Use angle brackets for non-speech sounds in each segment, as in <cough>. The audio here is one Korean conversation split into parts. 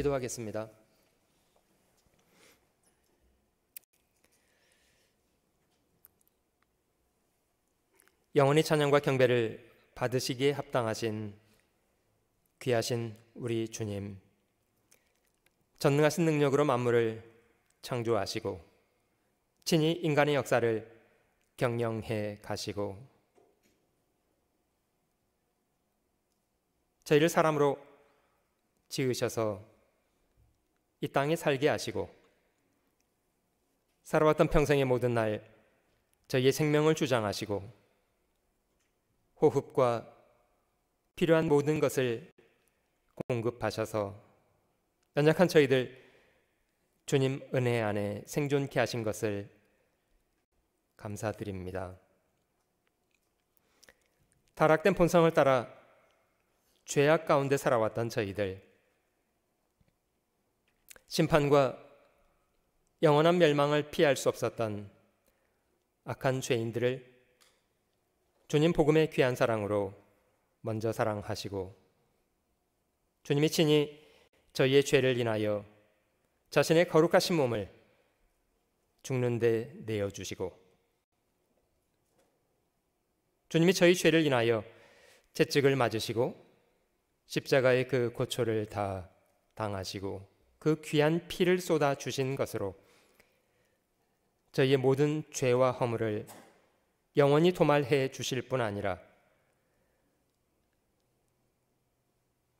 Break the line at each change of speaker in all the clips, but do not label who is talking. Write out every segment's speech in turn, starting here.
기도하겠습니다. 영원히 찬양과 경배를 받으시기에 합당하신 귀하신 우리 주님, 전능하신 능력으로 만물을 창조하시고, 친히 인간의 역사를 경영해 가시고, 저희를 사람으로 지으셔서 이 땅에 살게 하시고 살아왔던 평생의 모든 날 저희의 생명을 주장하시고 호흡과 필요한 모든 것을 공급하셔서 연약한 저희들 주님 은혜 안에 생존케 하신 것을 감사드립니다. 타락된 본성을 따라 죄악 가운데 살아왔던 저희들 심판과 영원한 멸망을 피할 수 없었던 악한 죄인들을 주님 복음의 귀한 사랑으로 먼저 사랑하시고 주님이 친히 저희의 죄를 인하여 자신의 거룩하신 몸을 죽는 데 내어 주시고 주님이 저희 죄를 인하여 채찍을 맞으시고 십자가의 그 고초를 다 당하시고 그 귀한 피를 쏟아 주신 것으로 저희의 모든 죄와 허물을 영원히 도말해 주실 뿐 아니라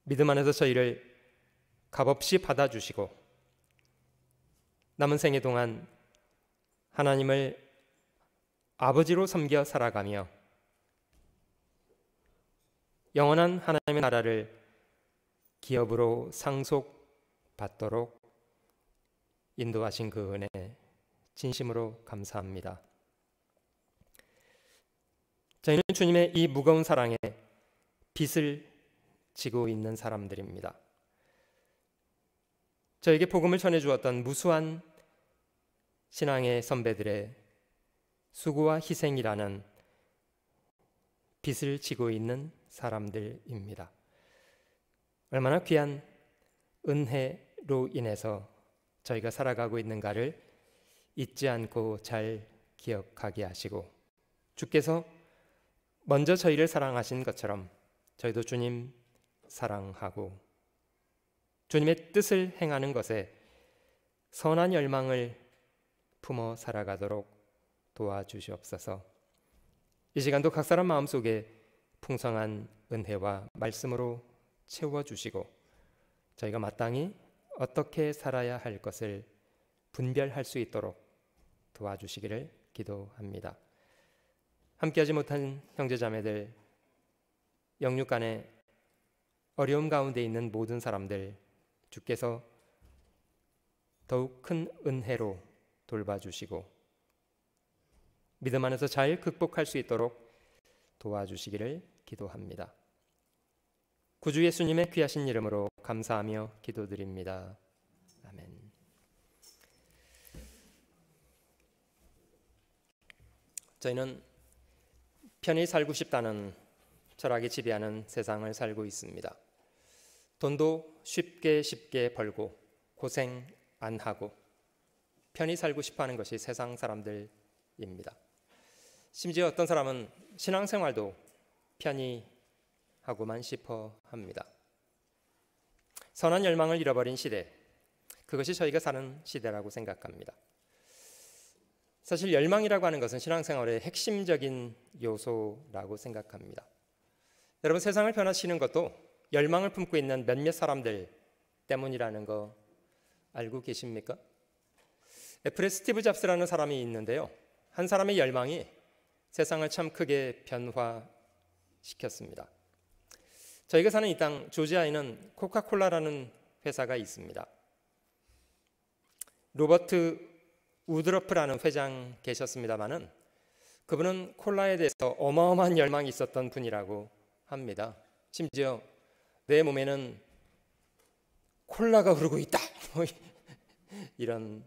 믿음 안에서 저희를 값없이 받아주시고 남은 생애 동안 하나님을 아버지로 섬겨 살아가며 영원한 하나님의 나라를 기업으로 상속 받도록 인도하신 그 은혜 진심으로 감사합니다. 저희는 주님의 이 무거운 사랑에 빚을 지고 있는 사람들입니다. 저에게 복음을 전해 주었던 무수한 신앙의 선배들의 수고와 희생이라는 빚을 지고 있는 사람들입니다. 얼마나 귀한 은혜 로 인해서 저희가 살아가고 있는가를 잊지 않고 잘 기억하게 하시고 주께서 먼저 저희를 사랑하신 것처럼 저희도 주님 사랑하고 주님의 뜻을 행하는 것에 선한 열망을 품어 살아가도록 도와주시옵소서. 이 시간도 각 사람 마음속에 풍성한 은혜와 말씀으로 채워 주시고 저희가 마땅히 어떻게 살아야 할 것을 분별할 수 있도록 도와주시기를 기도합니다. 함께하지 못한 형제자매들, 영육 간에 어려움 가운데 있는 모든 사람들 주께서 더욱 큰 은혜로 돌봐주시고 믿음 안에서 잘 극복할 수 있도록 도와주시기를 기도합니다. 구주 예수님의 귀하신 이름으로 감사하며 기도드립니다. 아멘. 저희는 편히 살고 싶다는 철학이 지배하는 세상을 살고 있습니다. 돈도 쉽게 쉽게 벌고 고생 안 하고 편히 살고 싶어 하는 것이 세상 사람들입니다. 심지어 어떤 사람은 신앙생활도 편히 하고만 싶어 합니다. 선한 열망을 잃어버린 시대, 그것이 저희가 사는 시대라고 생각합니다. 사실 열망이라고 하는 것은 신앙생활의 핵심적인 요소라고 생각합니다. 여러분 세상을 변화시키는 것도 열망을 품고 있는 몇몇 사람들 때문이라는 거 알고 계십니까? 애플의 스티브 잡스라는 사람이 있는데요. 한 사람의 열망이 세상을 참 크게 변화시켰습니다. 저희가 사는 이 땅 조지아에는 코카콜라라는 회사가 있습니다. 로버트 우드러프라는 회장 계셨습니다마는 그분은 콜라에 대해서 어마어마한 열망이 있었던 분이라고 합니다. 심지어 내 몸에는 콜라가 흐르고 있다. 뭐 <laughs> 이런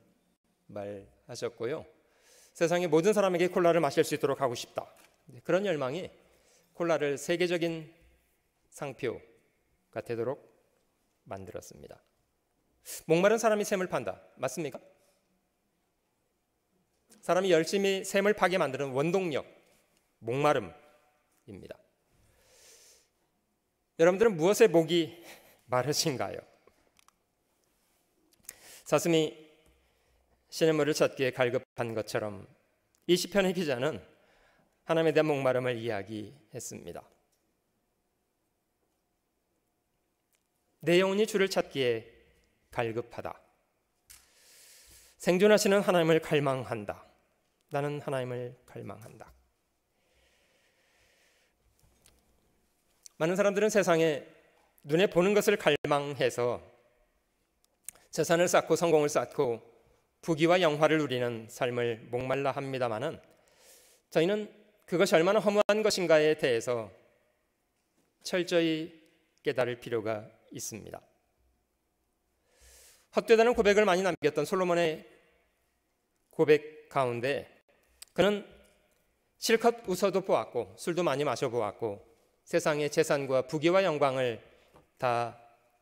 말 하셨고요. 세상의 모든 사람에게 콜라를 마실 수 있도록 하고 싶다. 그런 열망이 콜라를 세계적인 상표가 되도록 만들었습니다. 목마른 사람이 샘을 판다. 맞습니까? 사람이 열심히 샘을 파게 만드는 원동력, 목마름입니다. 여러분들은 무엇에 목이 마르신가요? 사슴이 시냇물을 찾기에 갈급한 것처럼 이 시편의 기자는 하나님에 대한 목마름을 이야기했습니다. 내 영혼이 주를 찾기에 갈급하다. 생존하시는 하나님을 갈망한다. 나는 하나님을 갈망한다. 많은 사람들은 세상에 눈에 보는 것을 갈망해서 재산을 쌓고 성공을 쌓고 부귀와 영화를 누리는 삶을 목말라 합니다마는 저희는 그것이 얼마나 허무한 것인가에 대해서 철저히 깨달을 필요가 있습니다. 헛되다는 고백을 많이 남겼던 솔로몬의 고백 가운데 그는 실컷 웃어도 보았고 술도 많이 마셔보았고 세상의 재산과 부귀와 영광을 다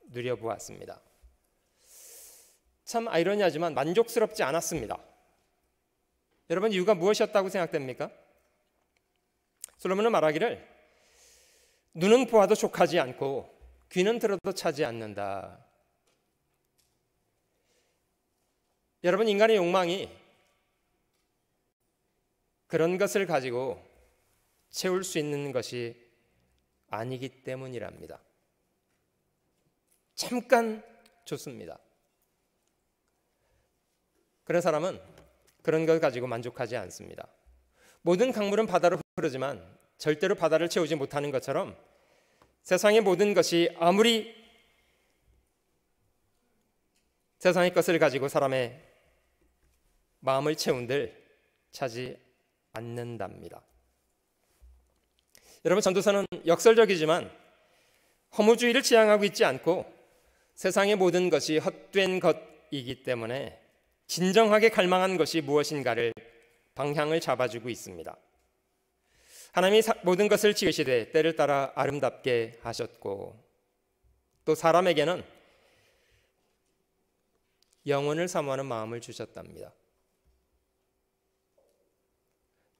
누려보았습니다. 참 아이러니하지만 만족스럽지 않았습니다. 여러분 이유가 무엇이었다고 생각됩니까? 솔로몬은 말하기를 눈은 보아도 족하지 않고 귀는 들어도 차지 않는다. 여러분, 인간의 욕망이 그런 것을 가지고 채울 수 있는 것이 아니기 때문이랍니다. 잠깐 좋습니다. 그런 사람은 그런 걸 가지고 만족하지 않습니다. 모든 강물은 바다로 흐르지만 절대로 바다를 채우지 못하는 것처럼 세상의 모든 것이 아무리 세상의 것을 가지고 사람의 마음을 채운들 차지 않는답니다. 여러분 전도서는 역설적이지만 허무주의를 지향하고 있지 않고 세상의 모든 것이 헛된 것이기 때문에 진정하게 갈망한 것이 무엇인가를 방향을 잡아주고 있습니다. 하나님이 모든 것을 지으시되 때를 따라 아름답게 하셨고 또 사람에게는 영혼을 사모하는 마음을 주셨답니다.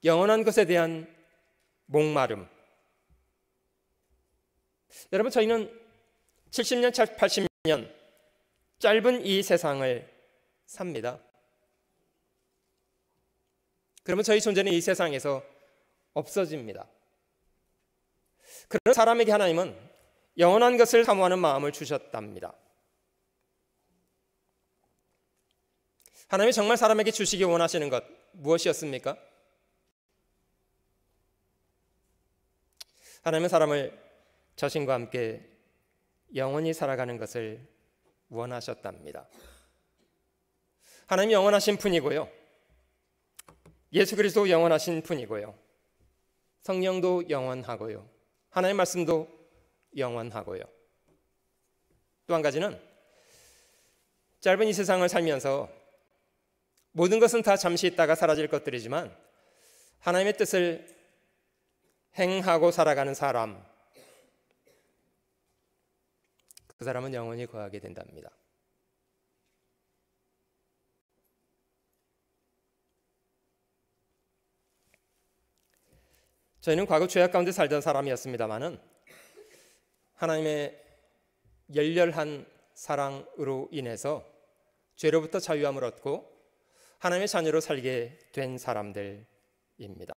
영원한 것에 대한 목마름. 여러분 저희는 70년, 80년 짧은 이 세상을 삽니다. 그러면 저희 존재는 이 세상에서 없어집니다. 그런 사람에게 하나님은 영원한 것을 사모하는 마음을 주셨답니다. 하나님이 정말 사람에게 주시기 원하시는 것 무엇이었습니까? 하나님은 사람을 자신과 함께 영원히 살아가는 것을 원하셨답니다. 하나님 영원하신 분이고요. 예수 그리스도 영원하신 분이고요. 성령도 영원하고요. 하나님의 말씀도 영원하고요. 또 한 가지는 짧은 이 세상을 살면서 모든 것은 다 잠시 있다가 사라질 것들이지만 하나님의 뜻을 행하고 살아가는 사람 그 사람은 영원히 거하게 된답니다. 저희는 과거 죄악 가운데 살던 사람이었습니다만은 하나님의 열렬한 사랑으로 인해서 죄로부터 자유함을 얻고 하나님의 자녀로 살게 된 사람들입니다.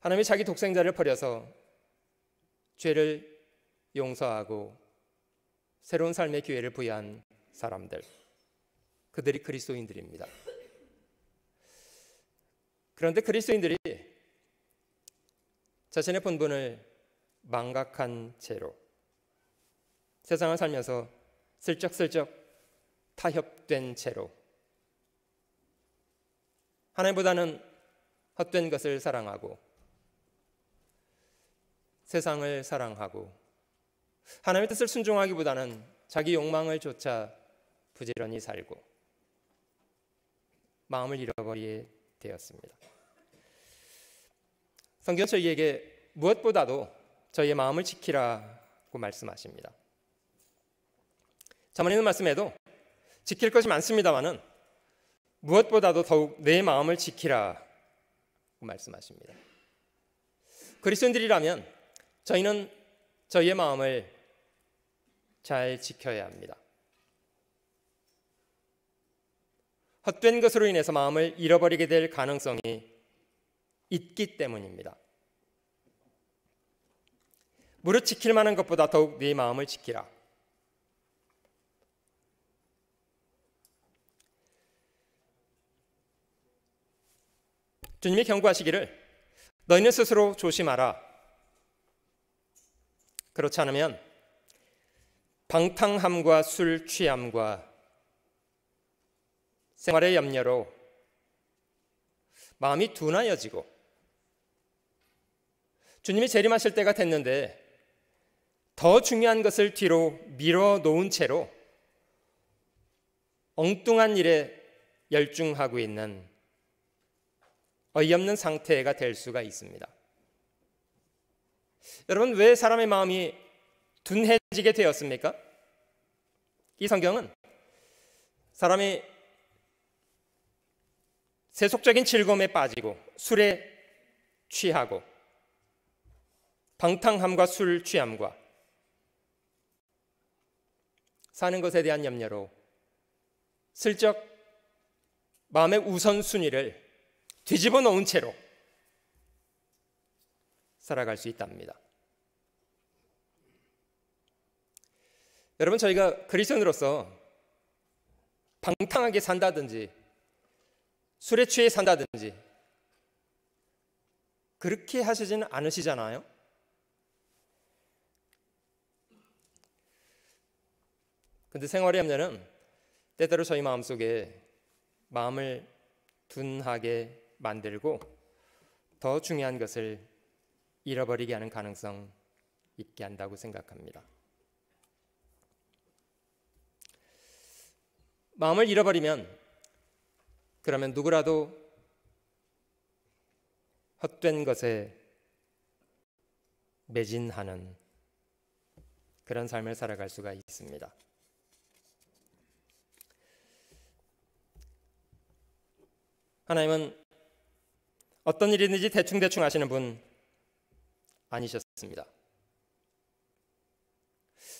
하나님이 자기 독생자를 버려서 죄를 용서하고 새로운 삶의 기회를 부여한 사람들. 그들이 그리스도인들입니다. 그런데 그리스도인들이 자신의 본분을 망각한 채로 세상을 살면서 슬쩍슬쩍 타협된 채로 하나님보다는 헛된 것을 사랑하고 세상을 사랑하고 하나님의 뜻을 순종하기보다는 자기 욕망을 쫓아 부지런히 살고 마음을 잃어버리게 되었습니다. 성경 저희에게 무엇보다도 저희의 마음을 지키라고 말씀하십니다. 자문에 는 말씀에도 지킬 것이 많습니다만은 무엇보다도 더욱 내 마음을 지키라고 말씀하십니다. 그리스도인들이라면 저희는 저희의 마음을 잘 지켜야 합니다. 헛된 것으로 인해서 마음을 잃어버리게 될 가능성이 있기 때문입니다. 무릇 지킬 만한 것보다 더욱 네 마음을 지키라. 주님이 경고하시기를 너희는 스스로 조심하라. 그렇지 않으면 방탕함과 술 취함과 생활의 염려로 마음이 둔하여지고 주님이 재림하실 때가 됐는데 더 중요한 것을 뒤로 밀어 놓은 채로 엉뚱한 일에 열중하고 있는 어이없는 상태가 될 수가 있습니다. 여러분, 왜 사람의 마음이 둔해지게 되었습니까? 이 성경은 사람이 세속적인 즐거움에 빠지고 술에 취하고 방탕함과 술 취함과 사는 것에 대한 염려로 슬쩍 마음의 우선순위를 뒤집어 놓은 채로 살아갈 수 있답니다. 여러분 저희가 그리스도인으로서 방탕하게 산다든지 술에 취해 산다든지 그렇게 하시지는 않으시잖아요. 근데 생활의 염려는 때때로 저희 마음속에 마음을 둔하게 만들고 더 중요한 것을 잃어버리게 하는 가능성 있게 한다고 생각합니다. 마음을 잃어버리면 그러면 누구라도 헛된 것에 매진하는 그런 삶을 살아갈 수가 있습니다. 하나님은 어떤 일이든지 대충대충 하시는분 아니셨습니다.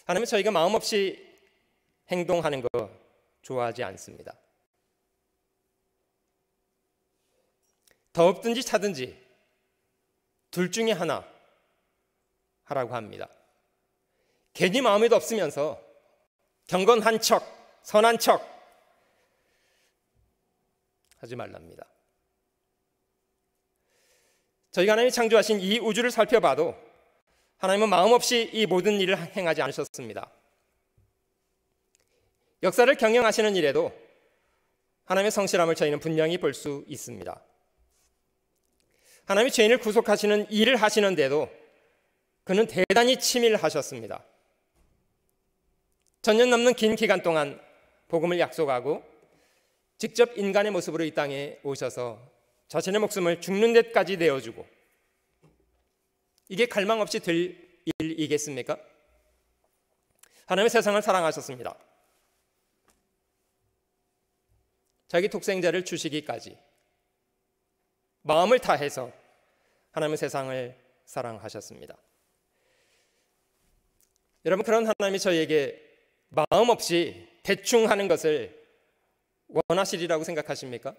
하나님은 저희가 마음 없이 행동하는 거 좋아하지 않습니다. 더없든지 차든지 둘 중에 하나 하라고 합니다. 괜히 마음에도 없으면서 경건한 척, 선한 척, 하지 말랍니다. 저희가 하나님이 창조하신 이 우주를 살펴봐도 하나님은 마음 없이 이 모든 일을 행하지 않으셨습니다. 역사를 경영하시는 일에도 하나님의 성실함을 저희는 분명히 볼 수 있습니다. 하나님이 죄인을 구속하시는 일을 하시는데도 그는 대단히 치밀하셨습니다. 전년 넘는 긴 기간 동안 복음을 약속하고 직접 인간의 모습으로 이 땅에 오셔서 자신의 목숨을 죽는 데까지 내어주고 이게 갈망 없이 될 일이겠습니까? 하나님의 세상을 사랑하셨습니다. 자기 독생자를 주시기까지 마음을 다해서 하나님의 세상을 사랑하셨습니다. 여러분 그런 하나님이 저희에게 마음 없이 대충 하는 것을 원하시리라고 생각하십니까?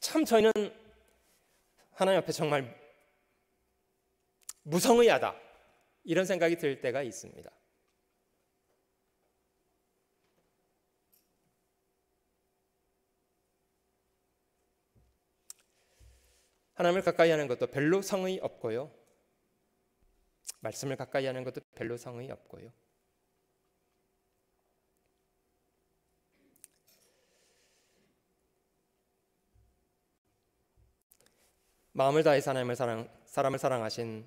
참 저희는 하나님 앞에 정말 무성의하다 이런 생각이 들 때가 있습니다. 하나님을 가까이 하는 것도 별로 성의 없고요. 말씀을 가까이 하는 것도 별로 성의 없고요. 마음을 다해 사람을 사랑 사람을 사랑하신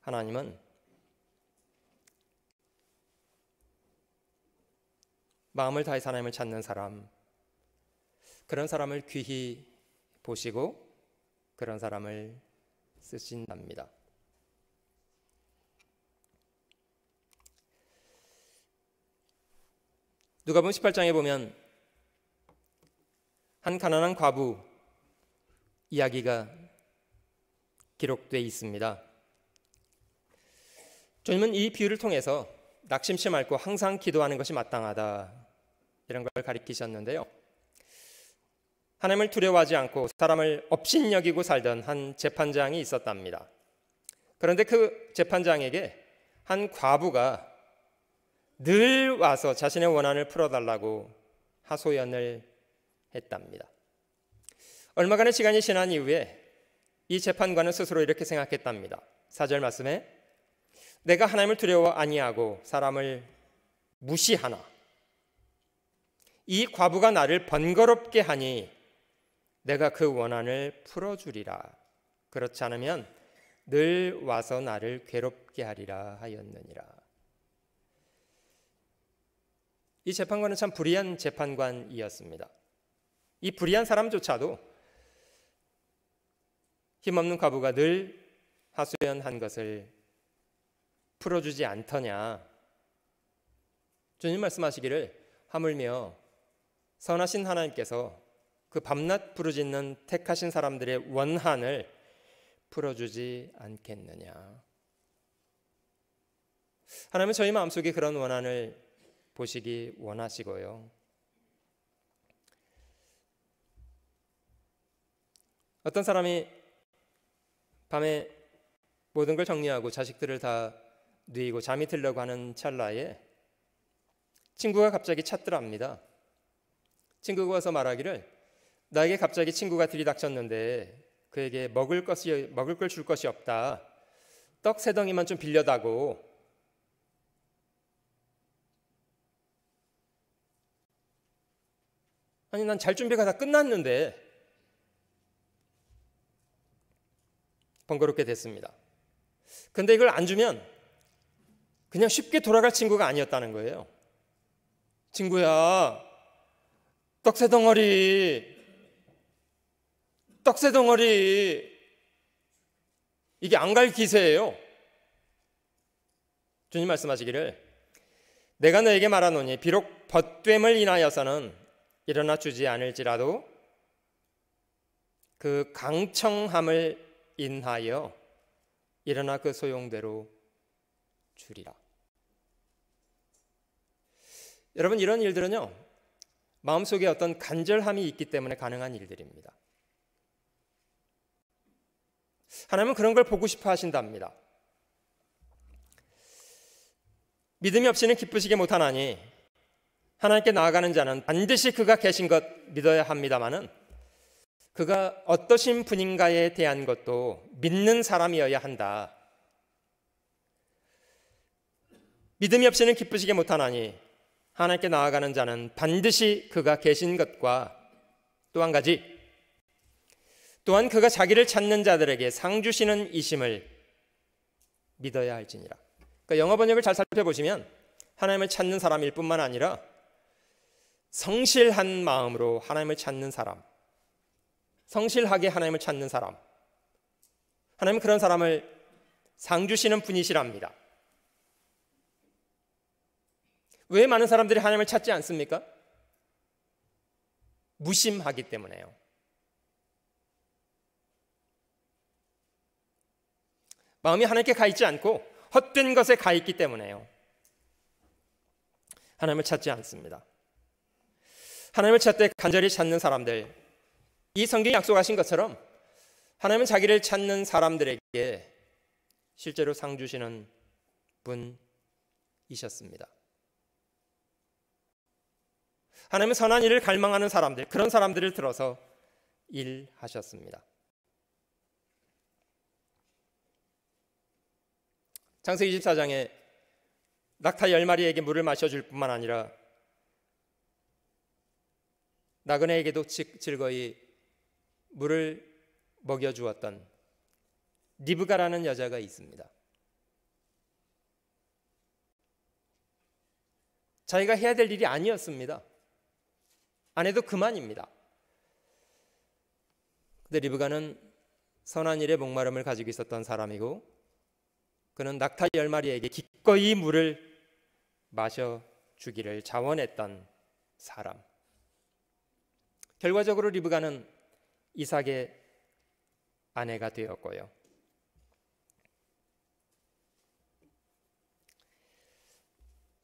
하나님은 마음을 다해 하나님을 찾는 사람 그런 사람을 귀히 보시고 그런 사람을 쓰신답니다. 누가복음 18장에 보면 한 가난한 과부 이야기가 기록돼 있습니다. 주님은 이 비유를 통해서 낙심치 말고 항상 기도하는 것이 마땅하다 이런 걸 가리키셨는데요. 하나님을 두려워하지 않고 사람을 업신여기고 살던 한 재판장이 있었답니다. 그런데 그 재판장에게 한 과부가 늘 와서 자신의 원한을 풀어달라고 하소연을 했답니다. 얼마간의 시간이 지난 이후에 이 재판관은 스스로 이렇게 생각했답니다. 4절 말씀에 내가 하나님을 두려워 아니하고 사람을 무시하나 이 과부가 나를 번거롭게 하니 내가 그 원한을 풀어주리라 그렇지 않으면 늘 와서 나를 괴롭게 하리라 하였느니라 이 재판관은 참 불의한 재판관이었습니다. 이 불의한 사람조차도 힘없는 과부가 늘 하소연한 것을 풀어주지 않더냐. 주님 말씀하시기를 하물며 선하신 하나님께서 그 밤낮 부르짖는 택하신 사람들의 원한을 풀어주지 않겠느냐. 하나님은 저희 마음속에 그런 원한을 보시기 원하시고요. 어떤 사람이 밤에 모든 걸 정리하고 자식들을 다 누이고 잠이 들려고 하는 찰나에 친구가 갑자기 찾더랍니다. 친구가 와서 말하기를 나에게 갑자기 친구가 들이닥쳤는데 그에게 먹을 것이 먹을 걸줄 것이 없다. 떡세 덩이만 좀 빌려다고. 아니 난 잘 준비가 다 끝났는데 번거롭게 됐습니다. 근데 이걸 안 주면 그냥 쉽게 돌아갈 친구가 아니었다는 거예요. 친구야, 떡새 덩어리, 떡새 덩어리, 이게 안 갈 기세예요. 주님 말씀하시기를 내가 너에게 말하노니 비록 벗됨을 인하여서는 일어나 주지 않을지라도 그 강청함을 인하여 일어나 그 소용대로 주리라. 여러분 이런 일들은요 마음속에 어떤 간절함이 있기 때문에 가능한 일들입니다. 하나님은 그런 걸 보고 싶어 하신답니다. 믿음이 없이는 기쁘시게 못하나니 하나님께 나아가는 자는 반드시 그가 계신 것 믿어야 합니다마는 그가 어떠신 분인가에 대한 것도 믿는 사람이어야 한다. 믿음이 없이는 기쁘시게 못하나니 하나님께 나아가는 자는 반드시 그가 계신 것과 또 한 가지 또한 그가 자기를 찾는 자들에게 상 주시는 이심을 믿어야 할지니라. 그러니까 영어 번역을 잘 살펴보시면 하나님을 찾는 사람일 뿐만 아니라 성실한 마음으로 하나님을 찾는 사람, 성실하게 하나님을 찾는 사람. 하나님은 그런 사람을 상 주시는 분이시랍니다. 왜 많은 사람들이 하나님을 찾지 않습니까? 무심하기 때문에요. 마음이 하나님께 가 있지 않고 헛된 것에 가 있기 때문에요. 하나님을 찾지 않습니다. 하나님을 찾되 간절히 찾는 사람들 이 성경이 약속하신 것처럼 하나님은 자기를 찾는 사람들에게 실제로 상 주시는 분이셨습니다. 하나님은 선한 일을 갈망하는 사람들, 그런 사람들을 들어서 일하셨습니다. 창세기 24장에 낙타 1마리에게 물을 마셔줄 뿐만 아니라 나그네에게도 즐거이 물을 먹여 주었던 리브가라는 여자가 있습니다. 자기가 해야 될 일이 아니었습니다. 안 해도 그만입니다. 근데 리브가는 선한 일의 목마름을 가지고 있었던 사람이고 그는 낙타 열 마리에게 기꺼이 물을 마셔 주기를 자원했던 사람. 결과적으로 리브가는 이삭의 아내가 되었고요.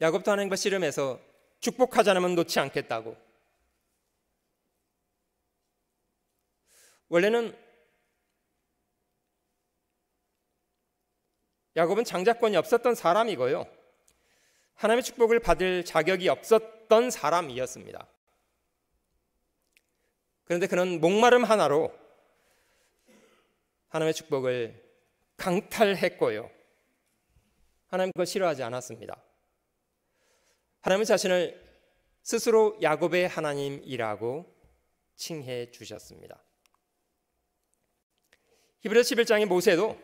야곱도 하나님과 씨름해서 축복하지 면 놓지 않겠다고. 원래는 야곱은 장자권이 없었던 사람이고요. 하나님의 축복을 받을 자격이 없었던 사람이었습니다. 그런데 그는 목마름 하나로 하나님의 축복을 강탈했고요. 하나님 그걸 싫어하지 않았습니다. 하나님 자신을 스스로 야곱의 하나님이라고 칭해 주셨습니다. 히브리 11장의 모세도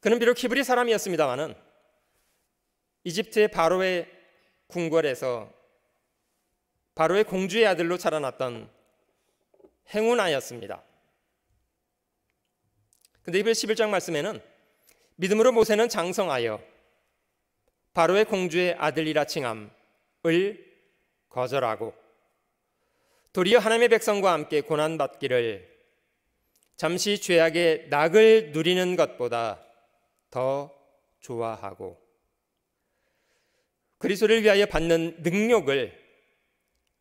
그는 비록 히브리 사람이었습니다마는 이집트의 바로의 궁궐에서 바로의 공주의 아들로 자라났던 행운아였습니다. 근데 이별 11장 말씀에는 믿음으로 모세는 장성하여 바로의 공주의 아들이라 칭함을 거절하고 도리어 하나님의 백성과 함께 고난받기를 잠시 죄악의 낙을 누리는 것보다 더 좋아하고 그리스도를 위하여 받는 능력을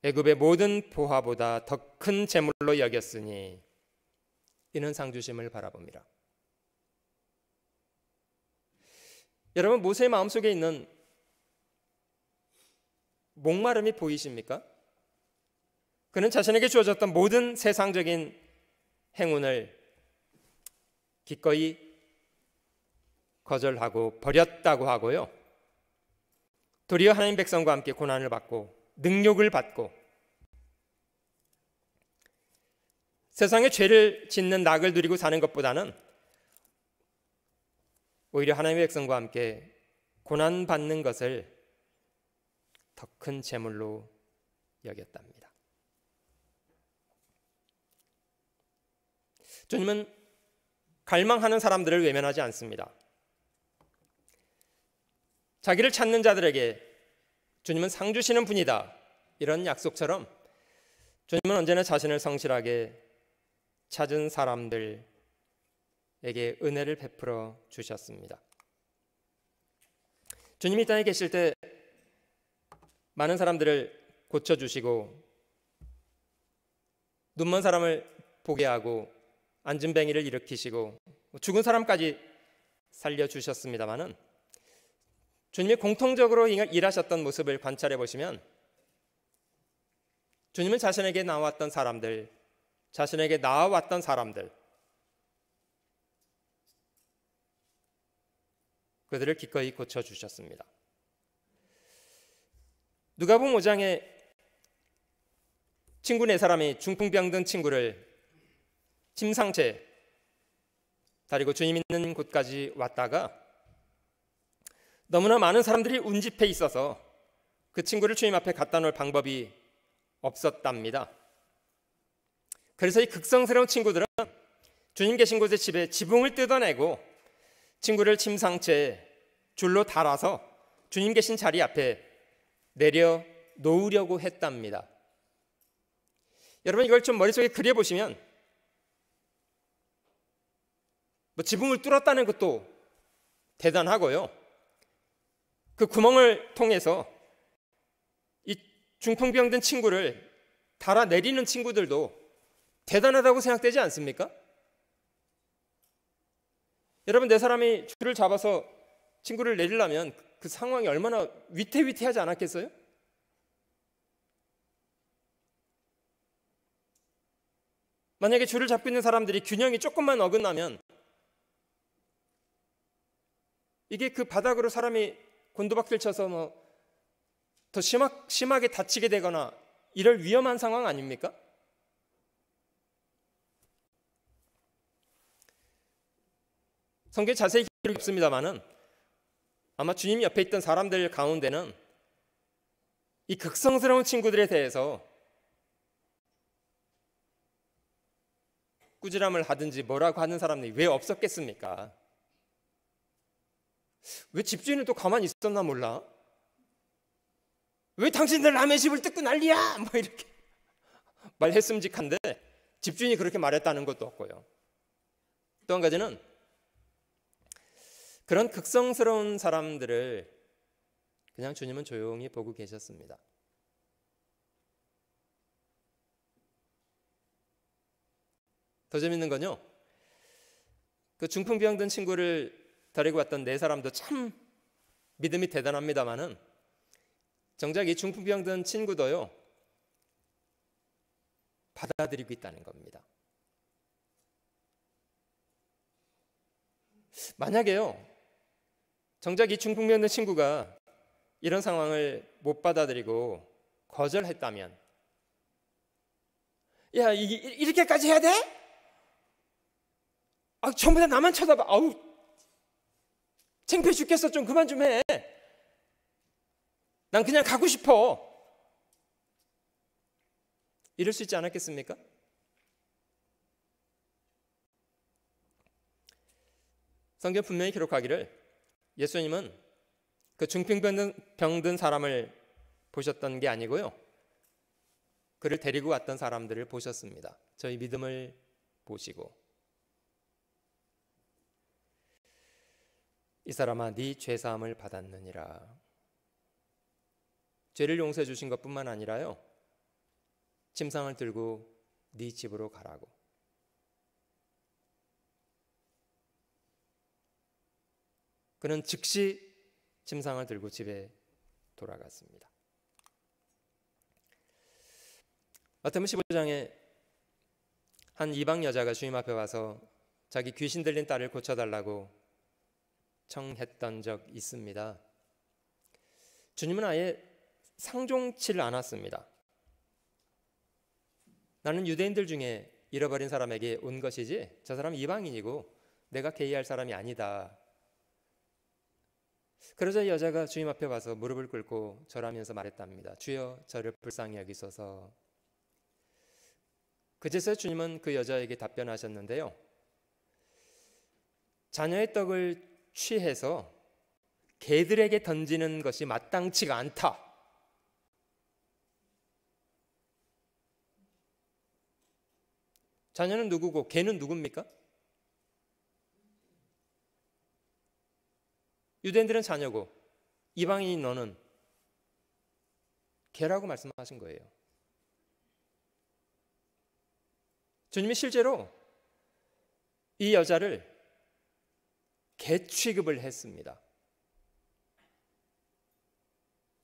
애굽의 모든 보화보다 더 큰 재물로 여겼으니 이는 상주심을 바라봅니다. 여러분 모세의 마음속에 있는 목마름이 보이십니까? 그는 자신에게 주어졌던 모든 세상적인 행운을 기꺼이 거절하고 버렸다고 하고요. 도리어 하나님 백성과 함께 고난을 받고 능력을 받고 세상에 죄를 짓는 낙을 누리고 사는 것보다는 오히려 하나님의 백성과 함께 고난 받는 것을 더 큰 재물로 여겼답니다. 주님은 갈망하는 사람들을 외면하지 않습니다. 자기를 찾는 자들에게 주님은 상 주시는 분이다. 이런 약속처럼 주님은 언제나 자신을 성실하게 찾은 사람들에게 은혜를 베풀어 주셨습니다. 주님이 땅에 계실 때 많은 사람들을 고쳐주시고 눈먼 사람을 보게 하고 앉은 뱅이를 일으키시고 죽은 사람까지 살려주셨습니다마는 주님이 공통적으로 일하셨던 모습을 관찰해 보시면 주님은 자신에게 나왔던 사람들, 자신에게 나왔던 사람들, 그들을 기꺼이 고쳐주셨습니다. 누가복음 5장에 친구 네 사람이 중풍병 든 친구를 침상채 다리고 주님 있는 곳까지 왔다가 너무나 많은 사람들이 운집해 있어서 그 친구를 주님 앞에 갖다 놓을 방법이 없었답니다. 그래서 이 극성스러운 친구들은 주님 계신 곳의 집에 지붕을 뜯어내고 친구를 침상채 줄로 달아서 주님 계신 자리 앞에 내려 놓으려고 했답니다. 여러분 이걸 좀 머릿속에 그려보시면 뭐 지붕을 뚫었다는 것도 대단하고요. 그 구멍을 통해서 이 중풍병든 친구를 달아내리는 친구들도 대단하다고 생각되지 않습니까? 여러분 내 사람이 줄을 잡아서 친구를 내리려면 그 상황이 얼마나 위태위태하지 않았겠어요? 만약에 줄을 잡고 있는 사람들이 균형이 조금만 어긋나면 이게 그 바닥으로 사람이 곤두박질 쳐서 뭐더 심하, 심하게 다치게 되거나 이럴 위험한 상황 아닙니까? 성경 자세히 기록이 없습니다만은 아마 주님 옆에 있던 사람들 가운데는 이 극성스러운 친구들에 대해서 꾸지람을 하든지 뭐라고 하는 사람들이 왜 없었겠습니까? 왜 집주인은 또 가만히 있었나 몰라? 왜 당신들 남의 집을 뜯고 난리야? <laughs> 뭐 이렇게 말했음직한데 집주인이 그렇게 말했다는 것도 없고요. 또 한 가지는 그런 극성스러운 사람들을 그냥 주님은 조용히 보고 계셨습니다. 더 재밌는 건요. 그 중풍병 든 친구를 데리고 왔던 네 사람도 참 믿음이 대단합니다만은 정작 이 중풍병 든 친구도요 받아들이고 있다는 겁니다. 만약에요 정작 이 중풍병 든 친구가 이런 상황을 못 받아들이고 거절했다면 야 이게 이렇게까지 해야 돼? 아 전부 다 나만 쳐다봐 아우 창피해 죽겠어. 좀 그만 좀 해. 난 그냥 가고 싶어. 이럴 수 있지 않았겠습니까? 성경 분명히 기록하기를 예수님은 그 중풍병든 사람을 보셨던 게 아니고요. 그를 데리고 왔던 사람들을 보셨습니다. 저희 믿음을 보시고 이 사람아 네 죄사함을 받았느니라. 죄를 용서해 주신 것뿐만 아니라요. 침상을 들고 네 집으로 가라고. 그는 즉시 침상을 들고 집에 돌아갔습니다. 마태복음 15장에 한 이방 여자가 주임 앞에 와서 자기 귀신 들린 딸을 고쳐달라고 청했던 적 있습니다. 주님은 아예 상종치를 않았습니다. 나는 유대인들 중에 잃어버린 사람에게 온 것이지 저 사람 이방인이고 내가 개의할 사람이 아니다. 그러자 여자가 주님 앞에 와서 무릎을 꿇고 절하면서 말했답니다. 주여 저를 불쌍히 여기소서. 그제서야 주님은 그 여자에게 답변하셨는데요. 자녀의 떡을 취해서 개들에게 던지는 것이 마땅치가 않다. 자녀는 누구고 개는 누굽니까? 유대인들은 자녀고 이방인 너는 개라고 말씀하신 거예요. 주님이 실제로 이 여자를 개취급을 했습니다.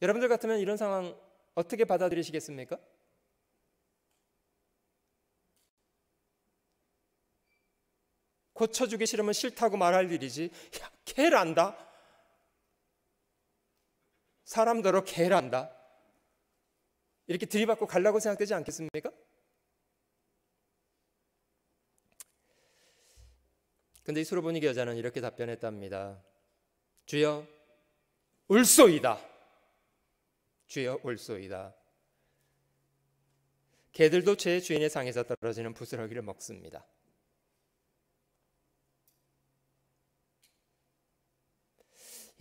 여러분들 같으면 이런 상황 어떻게 받아들이시겠습니까? 고쳐주기 싫으면 싫다고 말할 일이지. 야, 개란다. 사람더러 개란다. 이렇게 들이받고 갈라고 생각되지 않겠습니까? 근데 이 수로보니기 여자는 이렇게 답변했답니다. 주여 울소이다. 주여 울소이다. 개들도 제 주인의 상에서 떨어지는 부스러기를 먹습니다.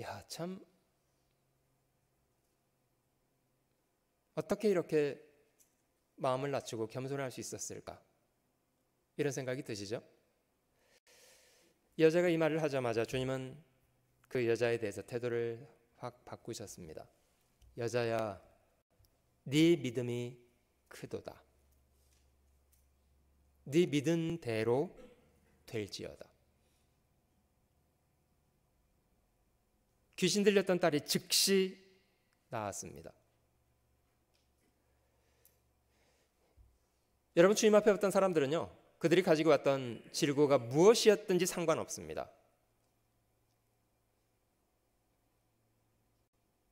야, 참 어떻게 이렇게 마음을 낮추고 겸손할 수 있었을까? 이런 생각이 드시죠? 여자가 이 말을 하자마자 주님은 그 여자에 대해서 태도를 확 바꾸셨습니다. 여자야, 네 믿음이 크도다. 네 믿은 대로 될지어다. 귀신 들렸던 딸이 즉시 나왔습니다. 여러분 주님 앞에 왔던 사람들은요 그들이 가지고 왔던 질고가 무엇이었든지 상관없습니다.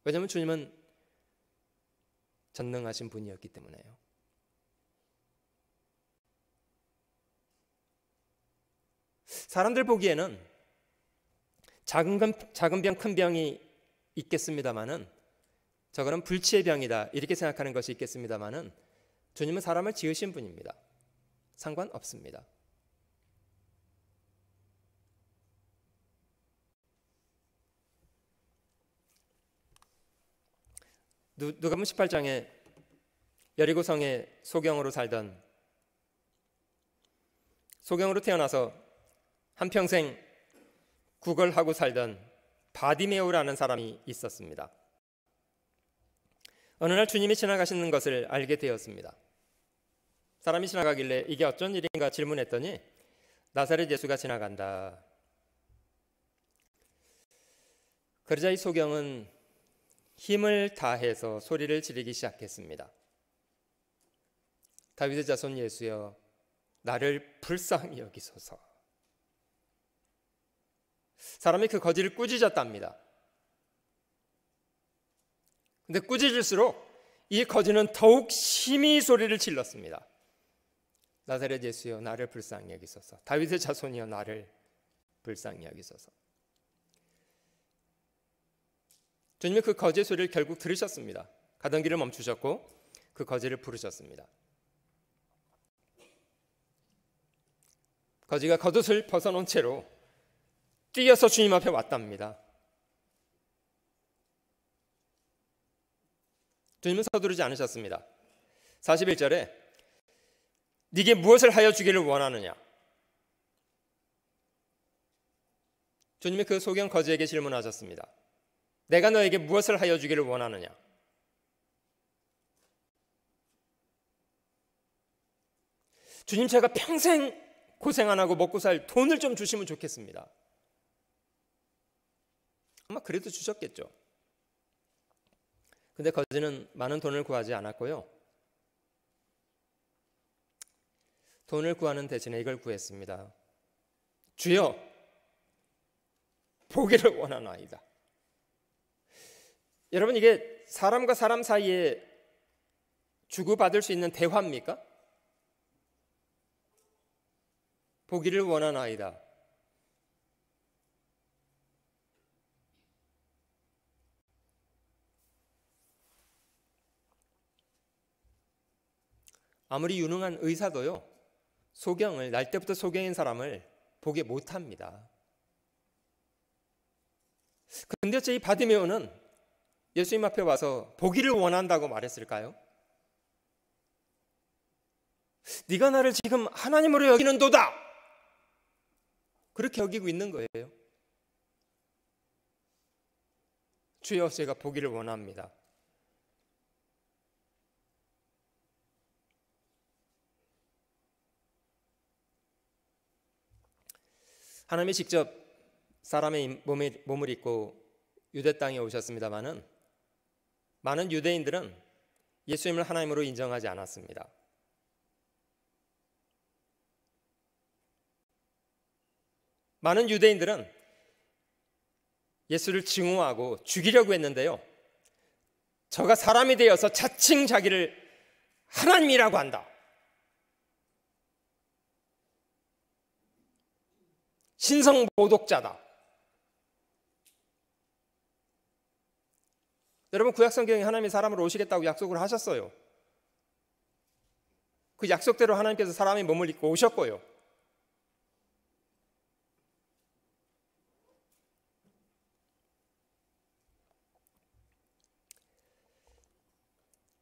왜냐하면 주님은 전능하신 분이었기 때문에요. 사람들 보기에는 작은, 금, 작은 병, 큰 병이 있겠습니다만은 저거는 불치의 병이다 이렇게 생각하는 것이 있겠습니다만은 주님은 사람을 지으신 분입니다. 상관없습니다. 누가복 18장에 여리고성의 소경으로 살던 소경으로 태어나서 한평생 구걸하고 살던 바디메오라는 사람이 있었습니다. 어느 날 주님이 지나가시는 것을 알게 되었습니다. 사람이 지나가길래 이게 어쩐 일인가 질문했더니 나사렛 예수가 지나간다. 그러자 이 소경은 힘을 다해서 소리를 지르기 시작했습니다. 다윗의 자손 예수여 나를 불쌍히 여기소서. 사람이 그 거지를 꾸짖었답니다. 근데 꾸짖을수록 이 거지는 더욱 심히 소리를 질렀습니다. 나사렛 예수여 나를 불쌍히 여기소서. 다윗의 자손이여 나를 불쌍히 여기소서. 주님의 그 거제 소리를 결국 들으셨습니다. 가던 길을 멈추셨고 그 거제를 부르셨습니다. 거지가 겉옷을 벗어놓은 채로 뛰어서 주님 앞에 왔답니다. 주님은 서두르지 않으셨습니다. 41절에 네게 무엇을 하여 주기를 원하느냐? 주님이 그 소경 거지에게 질문하셨습니다. 내가 너에게 무엇을 하여 주기를 원하느냐? 주님 제가 평생 고생 안 하고 먹고 살 돈을 좀 주시면 좋겠습니다. 아마 그래도 주셨겠죠. 근데 거지는 많은 돈을 구하지 않았고요. 돈을 구하는 대신에 이걸 구했습니다. 주여, 보기를 원하나이다. 여러분, 이게 사람과 사람 사이에 주고받을 수 있는 대화입니까? 보기를 원하나이다. 아무리 유능한 의사도요, 소경을 날 때부터 소경인 사람을 보게 못합니다. 근데 이 바디메오는 예수님 앞에 와서 보기를 원한다고 말했을까요? 네가 나를 지금 하나님으로 여기는 도다. 그렇게 여기고 있는 거예요. 주여 제가 보기를 원합니다. 하나님이 직접 사람의 몸을, 몸을 입고 유대 땅에 오셨습니다마는 많은 유대인들은 예수님을 하나님으로 인정하지 않았습니다. 많은 유대인들은 예수를 증오하고 죽이려고 했는데요. 저가 사람이 되어서 자칭 자기를 하나님이라고 한다. 신성모독자다. 여러분 구약성경에 그 하나님이 사람을 오시겠다고 약속을 하셨어요. 그 약속대로 하나님께서 사람의 몸을 입고 오셨고요.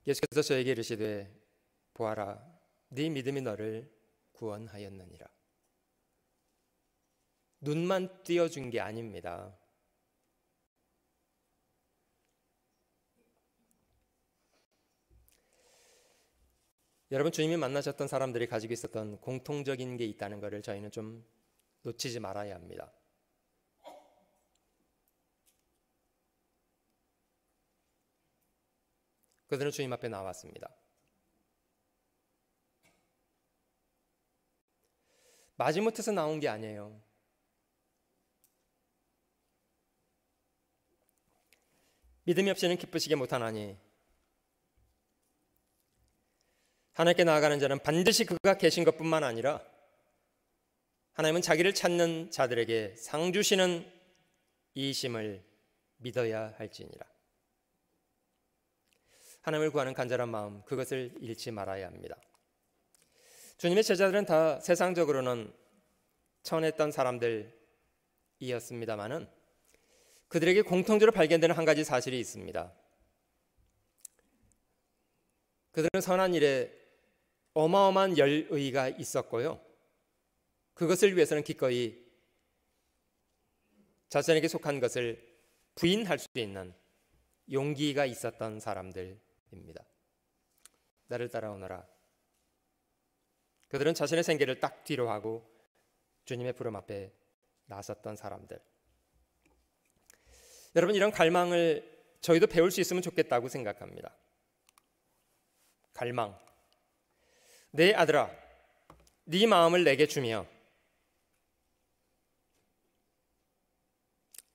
예수께서 저에게 이르시되 보아라 네 믿음이 너를 구원하였느니라. 눈만 띄어준 게 아닙니다. 여러분 주님이 만나셨던 사람들이 가지고 있었던 공통적인 게 있다는 것을 저희는 좀 놓치지 말아야 합니다. 그들은 주님 앞에 나왔습니다. 마지못해서 나온 게 아니에요. 믿음이 없이는 기쁘시게 못하나니 하나님께 나아가는 자는 반드시 그가 계신 것뿐만 아니라 하나님은 자기를 찾는 자들에게 상 주시는 이심을 믿어야 할지니라. 하나님을 구하는 간절한 마음 그것을 잃지 말아야 합니다. 주님의 제자들은 다 세상적으로는 천했던 사람들이었습니다마는 그들에게 공통적으로 발견되는 한 가지 사실이 있습니다. 그들은 선한 일에 어마어마한 열의가 있었고요. 그것을 위해서는 기꺼이 자신에게 속한 것을 부인할 수 있는 용기가 있었던 사람들입니다. 나를 따라오너라. 그들은 자신의 생계를 딱 뒤로 하고 주님의 부름 앞에 나섰던 사람들. 여러분 이런 갈망을 저희도 배울 수 있으면 좋겠다고 생각합니다. 갈망. 내 아들아, 네 마음을 내게 주며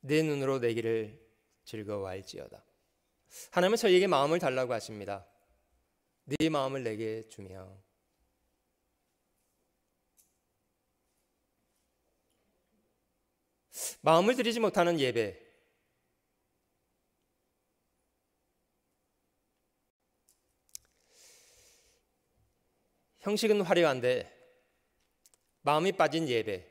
내 눈으로 내 길을 즐거워할지어다. 하나님은 저희에게 마음을 달라고 하십니다. 네 마음을 내게 주며 마음을 드리지 못하는 예배 형식은 화려한데 마음이 빠진 예배.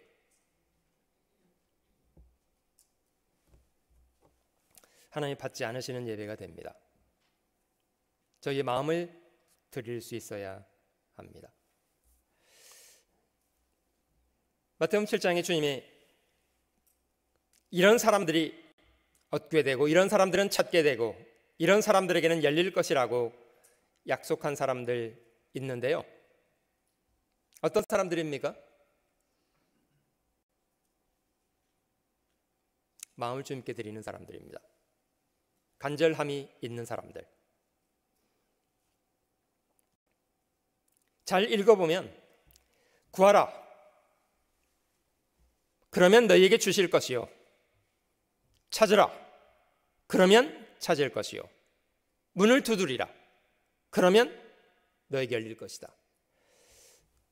하나님 받지 않으시는 예배가 됩니다. 저희 마음을 드릴 수 있어야 합니다. 마태음 7장에 주님이 이런 사람들이 얻게 되고 이런 사람들은 찾게 되고 이런 사람들에게는 열릴 것이라고 약속한 사람들 있는데요. 어떤 사람들입니까? 마음을 주님께 드리는 사람들입니다. 간절함이 있는 사람들. 잘 읽어보면 구하라. 그러면 너희에게 주실 것이요. 찾으라. 그러면 찾을 것이요. 문을 두드리라. 그러면 너에게 열릴 것이다.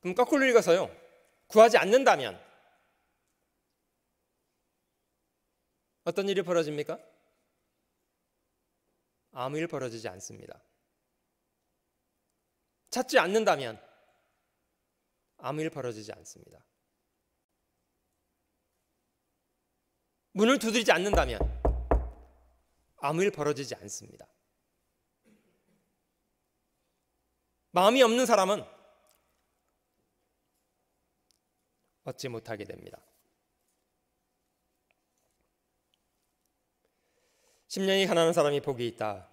그럼 거꾸로 읽어서요. 구하지 않는다면 어떤 일이 벌어집니까? 아무 일 벌어지지 않습니다. 찾지 않는다면 아무 일 벌어지지 않습니다. 문을 두드리지 않는다면 아무 일 벌어지지 않습니다. 마음이 없는 사람은 얻지 못하게 됩니다. 10년이 가난한 사람이 복이 있다.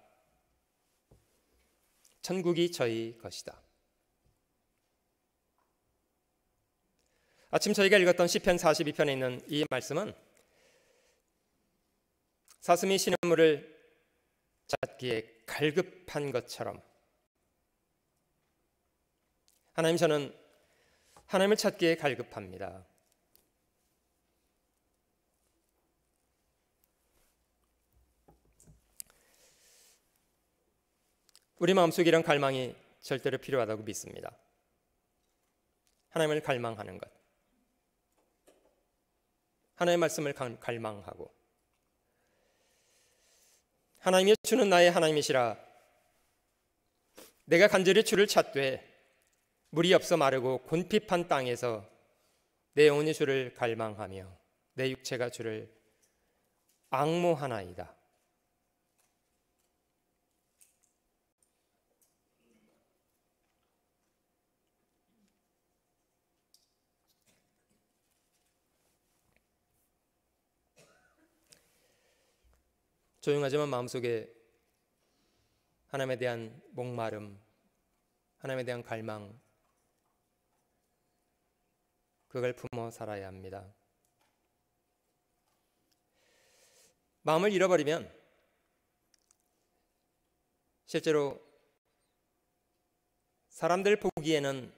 천국이 저희 것이다. 아침 저희가 읽었던 시편 42편에 있는 이 말씀은 사슴이 시냇물을 찾기에 갈급한 것처럼 하나님 저는 하나님을 찾기에 갈급합니다. 우리 마음속 이런 갈망이 절대로 필요하다고 믿습니다. 하나님을 갈망하는 것. 하나님의 말씀을 갈망하고 하나님이 주는 나의 하나님이시라 내가 간절히 주를 찾되 물이 없어 마르고 곤핍한 땅에서 내 영혼이 주를 갈망하며 내 육체가 주를 악모하나이다. 조용하지만 마음속에 하나님에 대한 목마름, 하나님에 대한 갈망, 그걸 품어 살아야 합니다. 마음을 잃어버리면 실제로 사람들 보기에는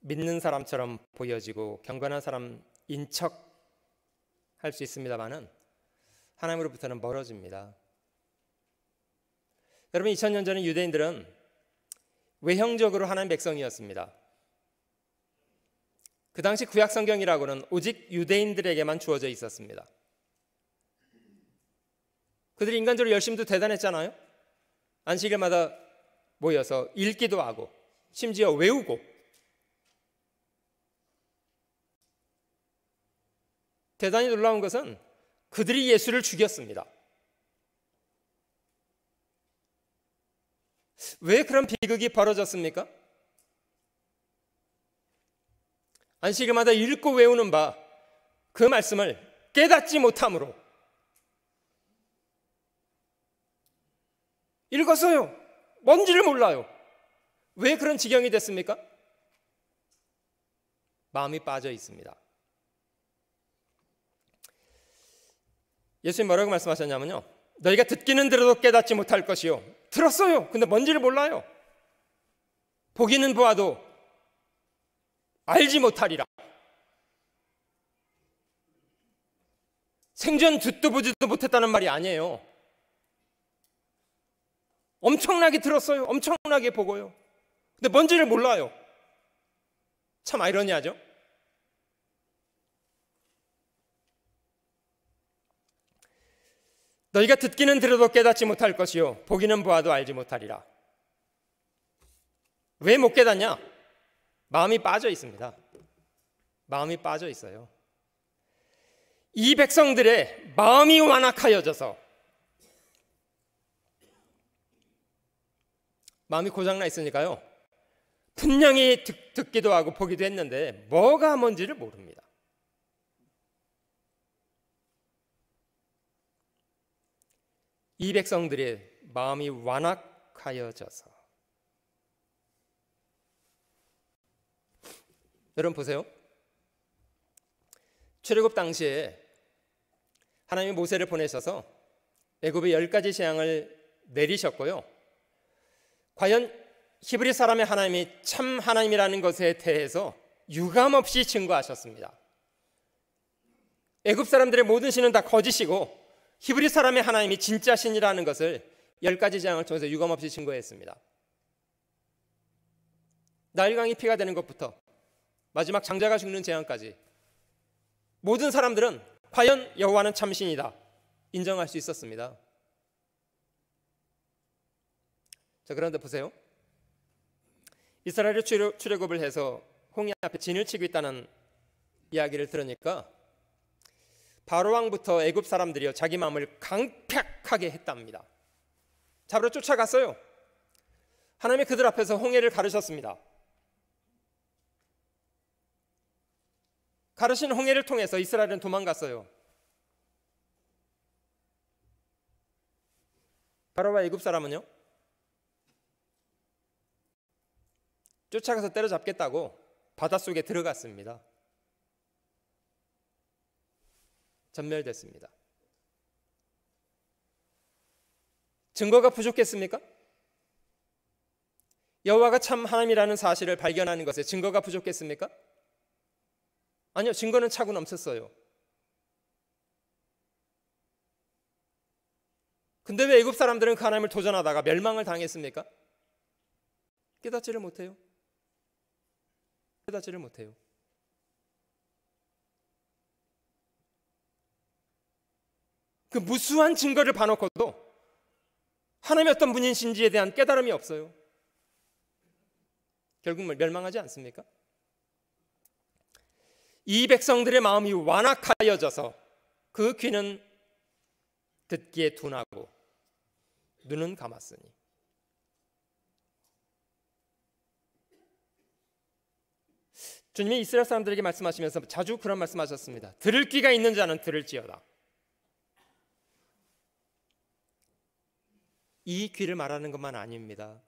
믿는 사람처럼 보여지고 경건한 사람인 척 할 수 있습니다만은 하나님으로부터는 멀어집니다. 여러분 2000년 전에 유대인들은 외형적으로 하나님 백성이었습니다. 그 당시 구약 성경이라고는 오직 유대인들에게만 주어져 있었습니다. 그들이 인간적으로 열심도 대단했잖아요. 안식일마다 모여서 읽기도 하고 심지어 외우고 대단히 놀라운 것은 그들이 예수를 죽였습니다. 왜 그런 비극이 벌어졌습니까? 안식일마다 읽고 외우는 바 그 말씀을 깨닫지 못함으로 읽었어요. 뭔지를 몰라요. 왜 그런 지경이 됐습니까? 마음이 빠져 있습니다. 예수님 뭐라고 말씀하셨냐면요. 너희가 듣기는 들어도 깨닫지 못할 것이요. 들었어요. 근데 뭔지를 몰라요. 보기는 보아도 알지 못하리라. 생전 듣도 보지도 못했다는 말이 아니에요. 엄청나게 들었어요. 엄청나게 보고요. 근데 뭔지를 몰라요. 참 아이러니하죠? 너희가 듣기는 들어도 깨닫지 못할 것이요. 보기는 보아도 알지 못하리라. 왜 못 깨닫냐? 마음이 빠져 있습니다. 마음이 빠져 있어요. 이 백성들의 마음이 완악하여져서 마음이 고장나 있으니까요. 분명히 듣, 기도 하고 보기도 했는데 뭐가 뭔지를 모릅니다. 이 백성들의 마음이 완악하여져서 여러분 보세요. 출애굽 당시에 하나님이 모세를 보내셔서 애굽의 열 가지 재앙을 내리셨고요. 과연 히브리 사람의 하나님이 참 하나님이라는 것에 대해서 유감없이 증거하셨습니다. 애굽 사람들의 모든 신은 다 거짓이고 히브리 사람의 하나님이 진짜 신이라는 것을 열 가지 재앙을 통해서 유감없이 증거했습니다. 날강이 피가 되는 것부터 마지막 장자가 죽는 재앙까지 모든 사람들은 과연 여호와는 참신이다 인정할 수 있었습니다. 자 그런데 보세요. 이스라엘이 출애굽을 해서 홍해 앞에 진을 치고 있다는 이야기를 들으니까 바로 왕부터 애굽 사람들이요 자기 마음을 강팍하게 했답니다. 잡으러 쫓아갔어요. 하나님이 그들 앞에서 홍해를 가르셨습니다. 가르신 홍해를 통해서 이스라엘은 도망갔어요. 바로와 애굽 사람은요? 쫓아가서 때려잡겠다고 바닷속에 들어갔습니다. 전멸됐습니다. 증거가 부족했습니까? 여호와가 참 하나님이라는 사실을 발견하는 것에 증거가 부족했습니까? 아니요, 증거는 차고 넘쳤어요. 근데 왜 애굽 사람들은 그 하나님을 도전하다가 멸망을 당했습니까? 깨닫지를 못해요. 깨닫지를 못해요. 그 무수한 증거를 봐놓고도 하나님이 어떤 분이신지에 대한 깨달음이 없어요. 결국 멸망하지 않습니까? 이 백성들의 마음이 완악하여져서 그 귀는 듣기에 둔하고 눈은 감았으니 주님이 이스라엘 사람들에게 말씀하시면서 자주 그런 말씀하셨습니다. 들을 귀가 있는 자는 들을지어다. 이 귀를 말하는 것만 아닙니다.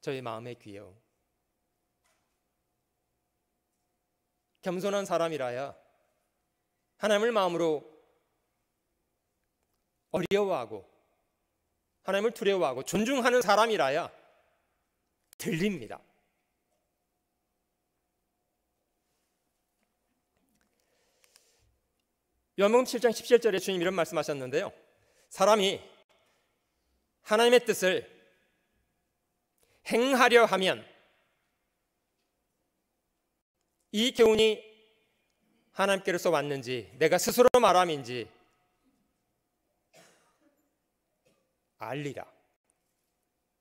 저희 마음의 귀요. 겸손한 사람이라야 하나님을 마음으로 어려워하고 하나님을 두려워하고 존중하는 사람이라야 들립니다. 요한복음 7장 17절에 주님 이런 말씀하셨는데요. 사람이 하나님의 뜻을 행하려 하면 이 교훈이 하나님께로서 왔는지 내가 스스로 말함인지 알리라.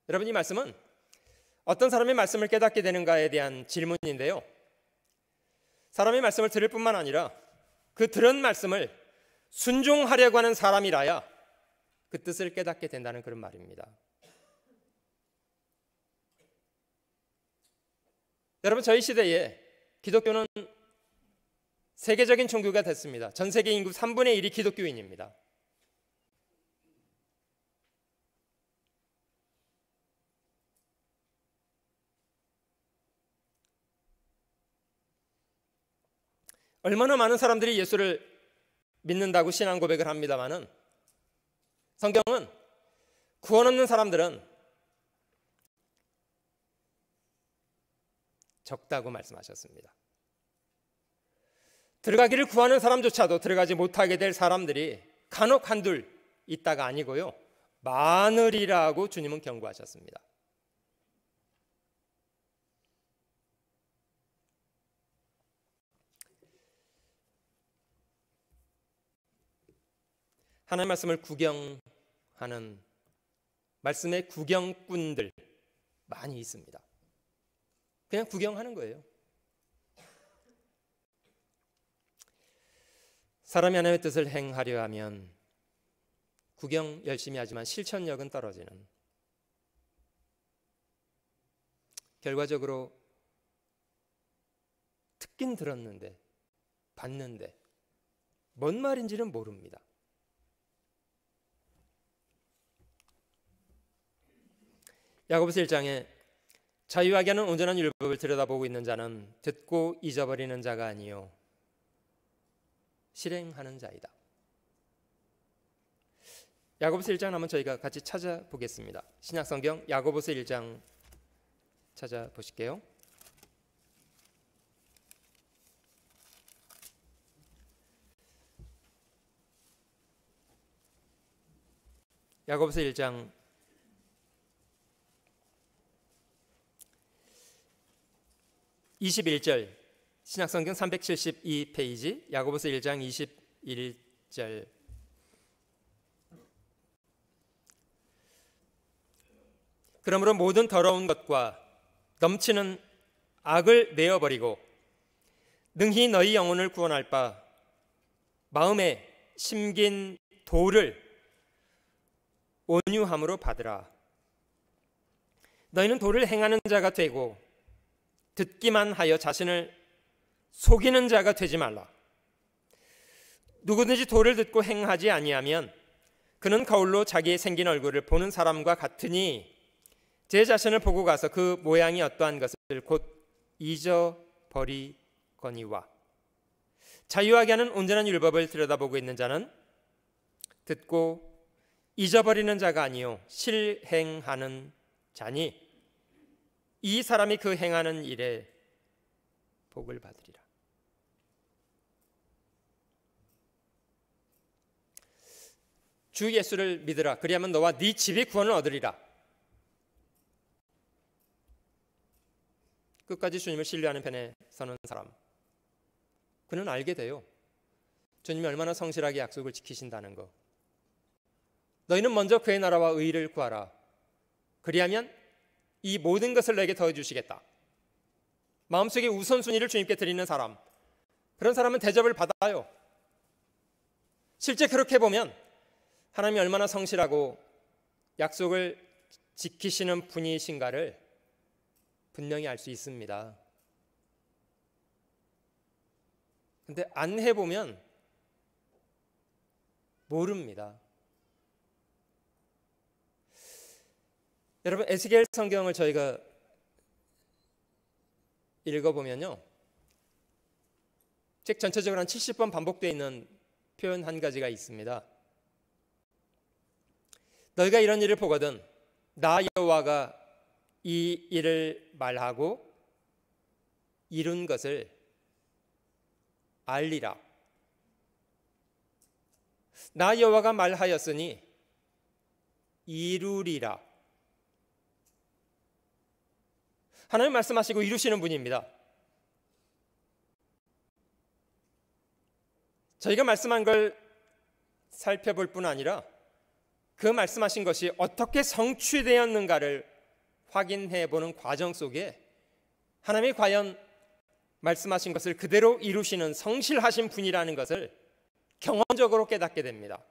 여러분 이 말씀은 어떤 사람의 말씀을 깨닫게 되는가에 대한 질문인데요. 사람의 말씀을 들을 뿐만 아니라 그 들은 말씀을 순종하려고 하는 사람이라야 그 뜻을 깨닫게 된다는 그런 말입니다. 여러분 저희 시대에 기독교는 세계적인 종교가 됐습니다. 전 세계 인구 3분의 1이 기독교인입니다. 얼마나 많은 사람들이 예수를 믿는다고 신앙 고백을 합니다마는 성경은 구원 없는 사람들은 적다고 말씀하셨습니다. 들어가기를 구하는 사람조차도 들어가지 못하게 될 사람들이 간혹 한둘 있다가 아니고요. 많으리라고 주님은 경고하셨습니다. 하나님 말씀을 구경하는 말씀의 구경꾼들 많이 있습니다. 그냥 구경하는 거예요. 사람이 하나님의 뜻을 행하려 하면 구경 열심히 하지만 실천력은 떨어지는 결과적으로 듣긴 들었는데 봤는데 뭔 말인지는 모릅니다. 야고보서 1장에 자유하게 하는 온전한 율법을 들여다보고 있는 자는 듣고 잊어버리는 자가 아니요 실행하는 자이다. 야고보서 1장 한번 저희가 같이 찾아보겠습니다. 신약성경 야고보서 1장 찾아보실게요. 야고보서 1장 21절 신약성경 372페이지 야고보서 1장 21절 그러므로 모든 더러운 것과 넘치는 악을 내어버리고 능히 너희 영혼을 구원할 바 마음에 심긴 도를 온유함으로 받으라 너희는 도를 행하는 자가 되고 듣기만 하여 자신을 속이는 자가 되지 말라. 누구든지 도를 듣고 행하지 아니하면 그는 거울로 자기의 생긴 얼굴을 보는 사람과 같으니 제 자신을 보고 가서 그 모양이 어떠한 것을 곧 잊어버리거니와 자유하게 하는 온전한 율법을 들여다보고 있는 자는 듣고 잊어버리는 자가 아니요 실행하는 자니 이 사람이 그 행하는 일에 복을 받으리라. 주 예수를 믿으라. 그리하면 너와 네 집이 구원을 얻으리라. 끝까지 주님을 신뢰하는 편에 서는 사람. 그는 알게 돼요. 주님이 얼마나 성실하게 약속을 지키신다는 거. 너희는 먼저 그의 나라와 의를 구하라. 그리하면 이 모든 것을 내게 더해 주시겠다. 마음속에 우선순위를 주님께 드리는 사람. 그런 사람은 대접을 받아요. 실제 그렇게 보면 하나님이 얼마나 성실하고 약속을 지키시는 분이신가를 분명히 알 수 있습니다. 근데 안 해보면 모릅니다. 여러분 에스겔 성경을 저희가 읽어보면요. 책 전체적으로 한 70번 반복되어 있는 표현 한 가지가 있습니다. 너희가 이런 일을 보거든 나 여호와가 이 일을 말하고 이룬 것을 알리라. 나 여호와가 말하였으니 이루리라. 하나님 말씀하시고 이루시는 분입니다. 저희가 말씀한 걸 살펴볼 뿐 아니라 그 말씀하신 것이 어떻게 성취되었는가를 확인해 보는 과정 속에 하나님이 과연 말씀하신 것을 그대로 이루시는 성실하신 분이라는 것을 경험적으로 깨닫게 됩니다.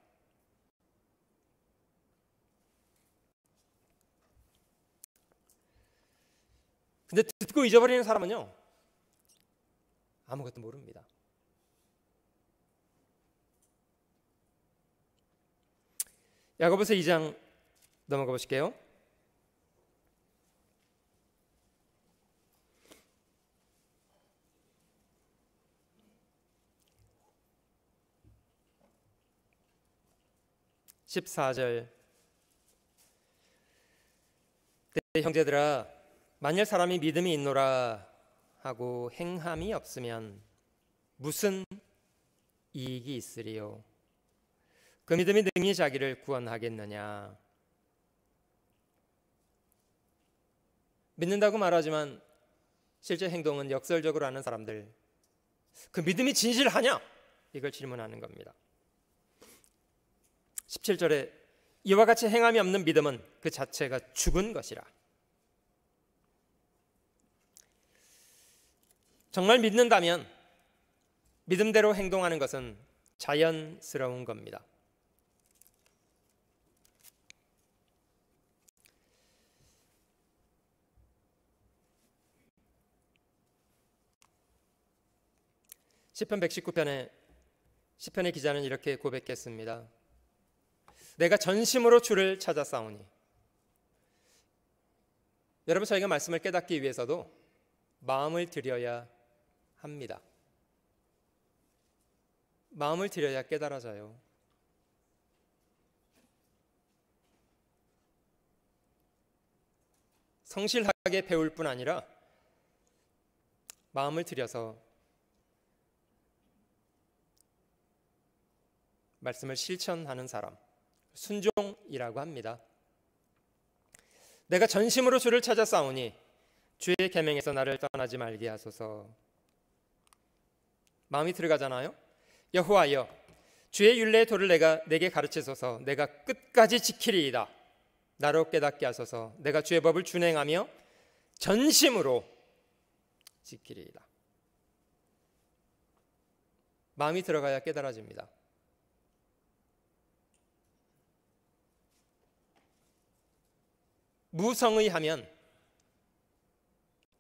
근데 듣고 잊어버리는 사람은요. 아무것도 모릅니다. 야고보서 2장 넘어가 보실게요. (14절) 형제들아 만일 사람이 믿음이 있노라 하고 행함이 없으면 무슨 이익이 있으리요? 그 믿음이 능히 자기를 구원하겠느냐? 믿는다고 말하지만 실제 행동은 역설적으로 하는 사람들 그 믿음이 진실하냐? 이걸 질문하는 겁니다. 17절에 이와 같이 행함이 없는 믿음은 그 자체가 죽은 것이라. 정말 믿는다면 믿음대로 행동하는 것은 자연스러운 겁니다. 시편 119편에 시편의 기자는 이렇게 고백했습니다. 내가 전심으로 주를 찾아 싸우니 여러분 저희가 말씀을 깨닫기 위해서도 마음을 들여야 합니다. 마음을 들여야 깨달아져요. 성실하게 배울 뿐 아니라 마음을 들여서 말씀을 실천하는 사람, 순종이라고 합니다. 내가 전심으로 주를 찾아 싸우니 주의 계명에서 나를 떠나지 말게 하소서. 마음이 들어가잖아요. 여호와여 주의 윤례의 도를 내가 내게 가르치소서 내가 끝까지 지키리이다. 나로 깨닫게 하소서 내가 주의 법을 준행하며 전심으로 지키리이다. 마음이 들어가야 깨달아집니다. 무성의하면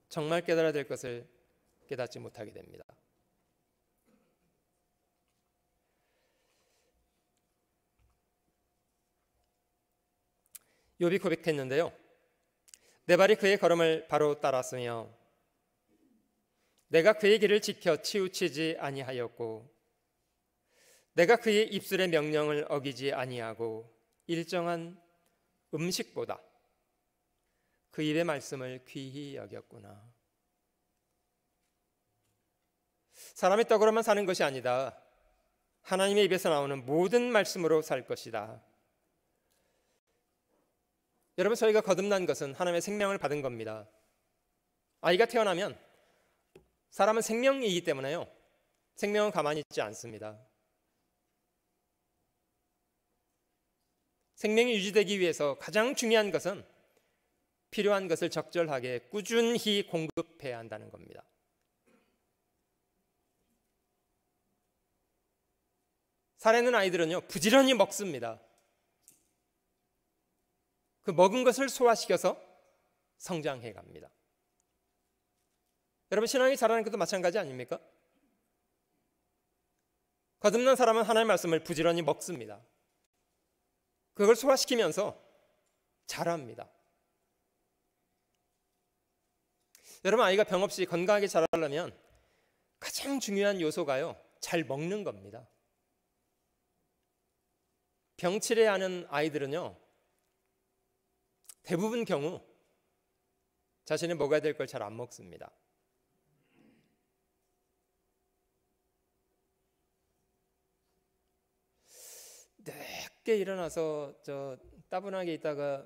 정말 깨달아야 될 것을 깨닫지 못하게 됩니다. 욥이 고백했는데요. 내 발이 그의 걸음을 바로 따랐으며 내가 그의 길을 지켜 치우치지 아니하였고 내가 그의 입술의 명령을 어기지 아니하고 일정한 음식보다 그 입의 말씀을 귀히 여겼구나. 사람의 떡으로만 사는 것이 아니다. 하나님의 입에서 나오는 모든 말씀으로 살 것이다. 여러분 저희가 거듭난 것은 하나님의 생명을 받은 겁니다. 아이가 태어나면 사람은 생명이기 때문에요. 생명은 가만히 있지 않습니다. 생명이 유지되기 위해서 가장 중요한 것은 필요한 것을 적절하게 꾸준히 공급해야 한다는 겁니다. 살아는 아이들은요, 부지런히 먹습니다. 그 먹은 것을 소화시켜서 성장해 갑니다. 여러분 신앙이 자라는 것도 마찬가지 아닙니까? 거듭난 사람은 하나님의 말씀을 부지런히 먹습니다. 그걸 소화시키면서 자랍니다. 여러분 아이가 병 없이 건강하게 자라려면 가장 중요한 요소가요. 잘 먹는 겁니다. 병치레하는 아이들은요. 대부분 경우 자신이 먹어야 될 걸 잘 안 먹습니다. 늦게 일어나서 저 따분하게 있다가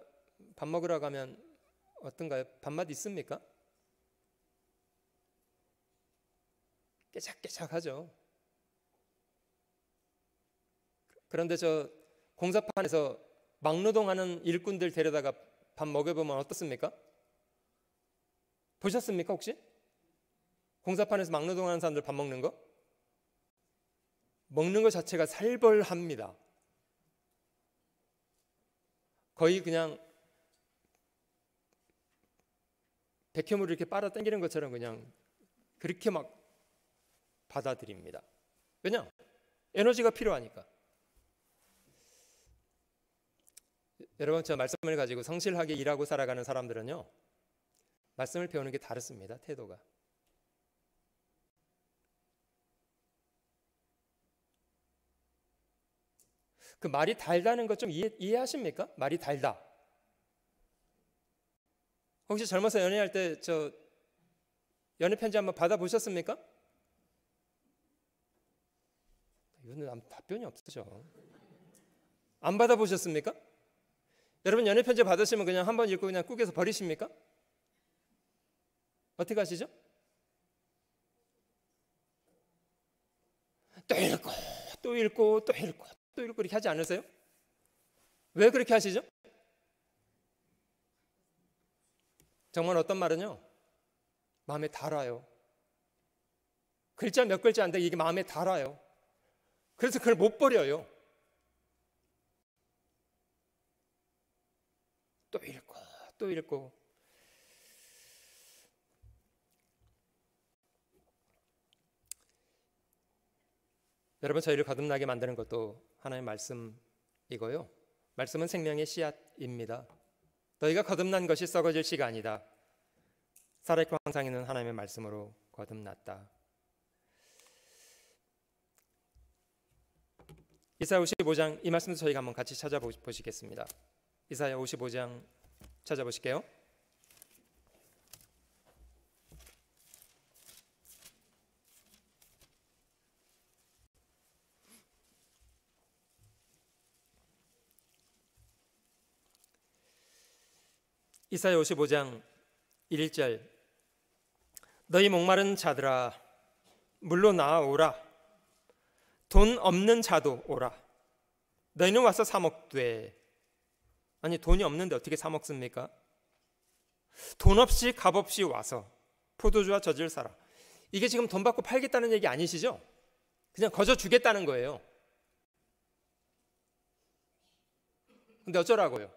밥 먹으러 가면 어떤가요? 밥맛 있습니까? 깨작깨작하죠. 그런데 저 공사판에서 막노동하는 일꾼들 데려다가 밥 먹여보면 어떻습니까? 보셨습니까 혹시? 공사판에서 막노동 하는 사람들 밥 먹는 거? 먹는 것 자체가 살벌합니다. 거의 그냥 백혐을 이렇게 빨아 당기는 것처럼 그냥 그렇게 막 받아들입니다. 왜냐? 에너지가 필요하니까. 여러분 저 말씀을 가지고 성실하게 일하고 살아가는 사람들은요. 말씀을 배우는 게 다릅니다. 태도가. 그 말이 달다는 것좀 이해, 이해하십니까? 말이 달다. 혹시 젊어서 연애할 때 저 연애 편지 한번 받아보셨습니까? 이분은 답변이 없으죠. 안 받아보셨습니까? 여러분 연애 편지 받으시면 그냥 한 번 읽고 그냥 꾹에서 버리십니까? 어떻게 하시죠? 또 읽고 또 읽고 또 읽고 또 읽고 이렇게 하지 않으세요? 왜 그렇게 하시죠? 정말 어떤 말은요 마음에 달아요. 글자 몇 글자 안돼 이게 마음에 달아요. 그래서 그걸 못 버려요. 또 읽고 여러분 저희를 거듭나게 만드는 것도 하나님의 말씀이고요. 말씀은 생명의 씨앗입니다. 너희가 거듭난 것이 썩어질 씨가 아니다. 사라이크 상이는 하나님의 말씀으로 거듭났다. 이사야 55장 이 말씀도 저희가 한번 같이 찾아보시겠습니다. 이사야 55장 찾아보실게요. 이사야 55장 1절 너희 목마른 자들아 물로 나아오라 돈 없는 자도 오라 너희는 와서 사먹되 아니 돈이 없는데 어떻게 사 먹습니까? 돈 없이 값 없이 와서 포도주와 젖을 사라. 이게 지금 돈 받고 팔겠다는 얘기 아니시죠? 그냥 거저 주겠다는 거예요. 근데 어쩌라고요?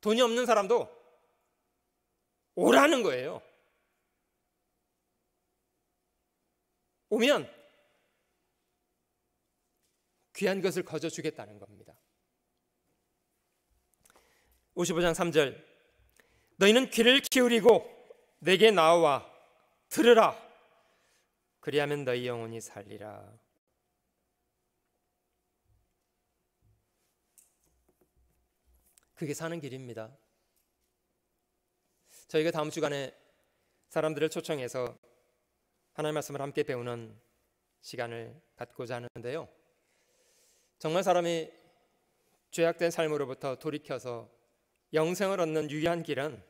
돈이 없는 사람도 오라는 거예요. 오면 귀한 것을 거저 주겠다는 겁니다. 55장 3절 너희는 귀를 기울이고 내게 나와 들으라 그리하면 너희 영혼이 살리라 그게 사는 길입니다 저희가 다음 주간에 사람들을 초청해서 하나님 말씀을 함께 배우는 시간을 갖고자 하는데요 정말 사람이 죄악된 삶으로부터 돌이켜서 영생을 얻는 유일한 길은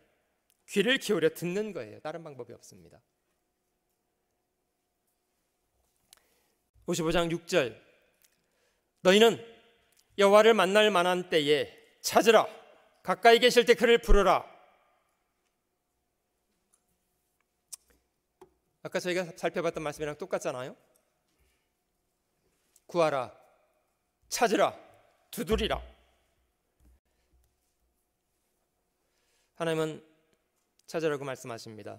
귀를 기울여 듣는 거예요. 다른 방법이 없습니다. 55장 6절 너희는 여호와를 만날 만한 때에 찾으라 가까이 계실 때 그를 부르라 아까 저희가 살펴봤던 말씀이랑 똑같잖아요. 구하라 찾으라 두드리라 하나님은 찾으라고 말씀하십니다.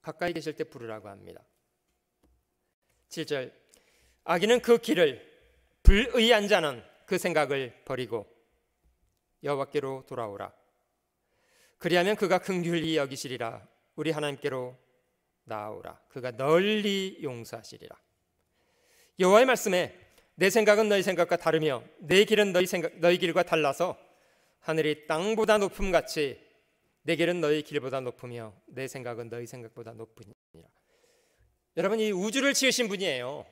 가까이 계실 때 부르라고 합니다. 7절 악인은 그 길을 불의한 자는 그 생각을 버리고 여호와께로 돌아오라. 그리하면 그가 긍휼히 여기시리라. 우리 하나님께로 나오라. 그가 널리 용서하시리라. 여호와의 말씀에 내 생각은 너희 생각과 다르며 내 길은 너희 생각 너희 길과 달라서 하늘이 땅보다 높음 같이 내 길은 너희 길보다 높으며 내 생각은 너희 생각보다 높으니라. 여러분 이 우주를 지으신 분이에요.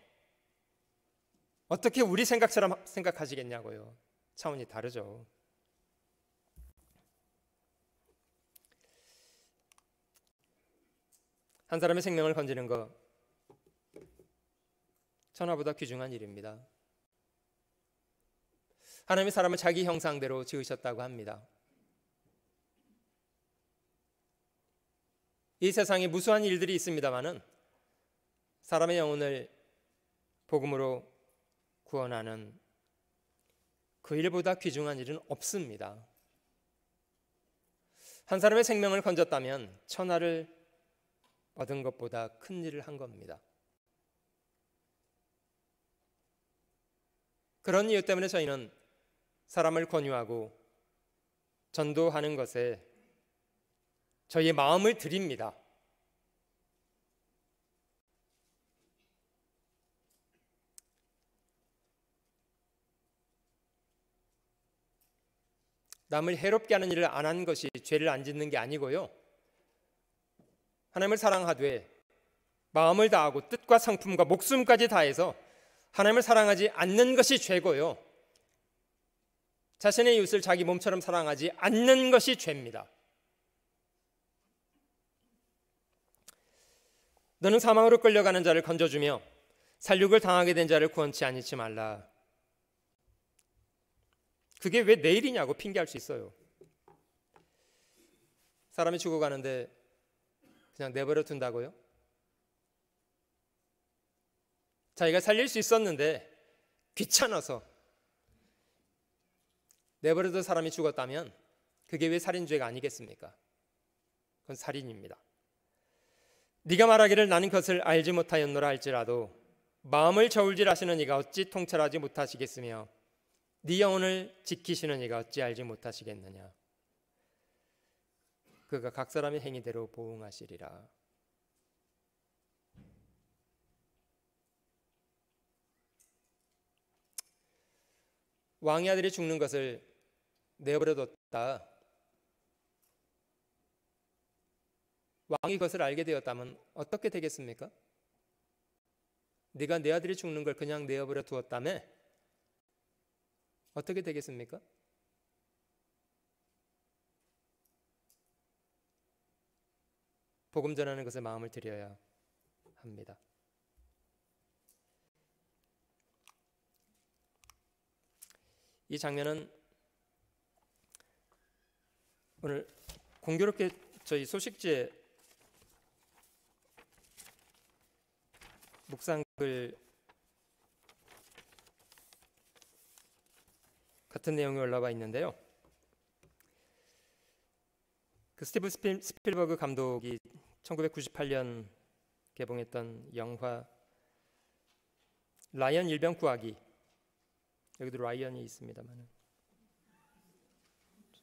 어떻게 우리 생각처럼 생각하시겠냐고요. 차원이 다르죠. 한 사람의 생명을 건지는 것 천하보다 귀중한 일입니다. 하나님이 사람을 자기 형상대로 지으셨다고 합니다. 이 세상에 무수한 일들이 있습니다만은 사람의 영혼을 복음으로 구원하는 그 일보다 귀중한 일은 없습니다. 한 사람의 생명을 건졌다면 천하를 얻은 것보다 큰 일을 한 겁니다. 그런 이유 때문에 저희는 사람을 권유하고 전도하는 것에 저희의 마음을 드립니다. 남을 해롭게 하는 일을 안 한 것이 죄를 안 짓는 게 아니고요. 하나님을 사랑하되 마음을 다하고 뜻과 성품과 목숨까지 다해서 하나님을 사랑하지 않는 것이 죄고요. 자신의 이웃을 자기 몸처럼 사랑하지 않는 것이 죄입니다. 너는 사망으로 끌려가는 자를 건져주며 살육을 당하게 된 자를 구원치 아니치 말라. 그게 왜 내일이냐고 핑계할 수 있어요. 사람이 죽어가는데 그냥 내버려 둔다고요? 자기가 살릴 수 있었는데 귀찮아서 내버려둔 사람이 죽었다면 그게 왜 살인죄가 아니겠습니까? 그건 살인입니다. 네가 말하기를 나는 그것을 알지 못하였노라 할지라도 마음을 저울질하시는 이가 어찌 통찰하지 못하시겠으며 네 영혼을 지키시는 이가 어찌 알지 못하시겠느냐 그가 각 사람의 행위대로 보응하시리라 왕의 아들이 죽는 것을 내버려뒀다. 왕이 그것을 알게 되었다면 어떻게 되겠습니까? 네가 내 아들이 죽는 걸 그냥 내버려 두었다며 어떻게 되겠습니까? 복음 전하는 것에 마음을 들여야 합니다. 이 장면은 오늘 공교롭게 저희 소식지에 묵상글 같은 내용이 올라와 있는데요. 그 스티브 스필, 스필버그 감독이 1998년 개봉했던 영화 라이언 일병 구하기 여기도 라이언이 있습니다만은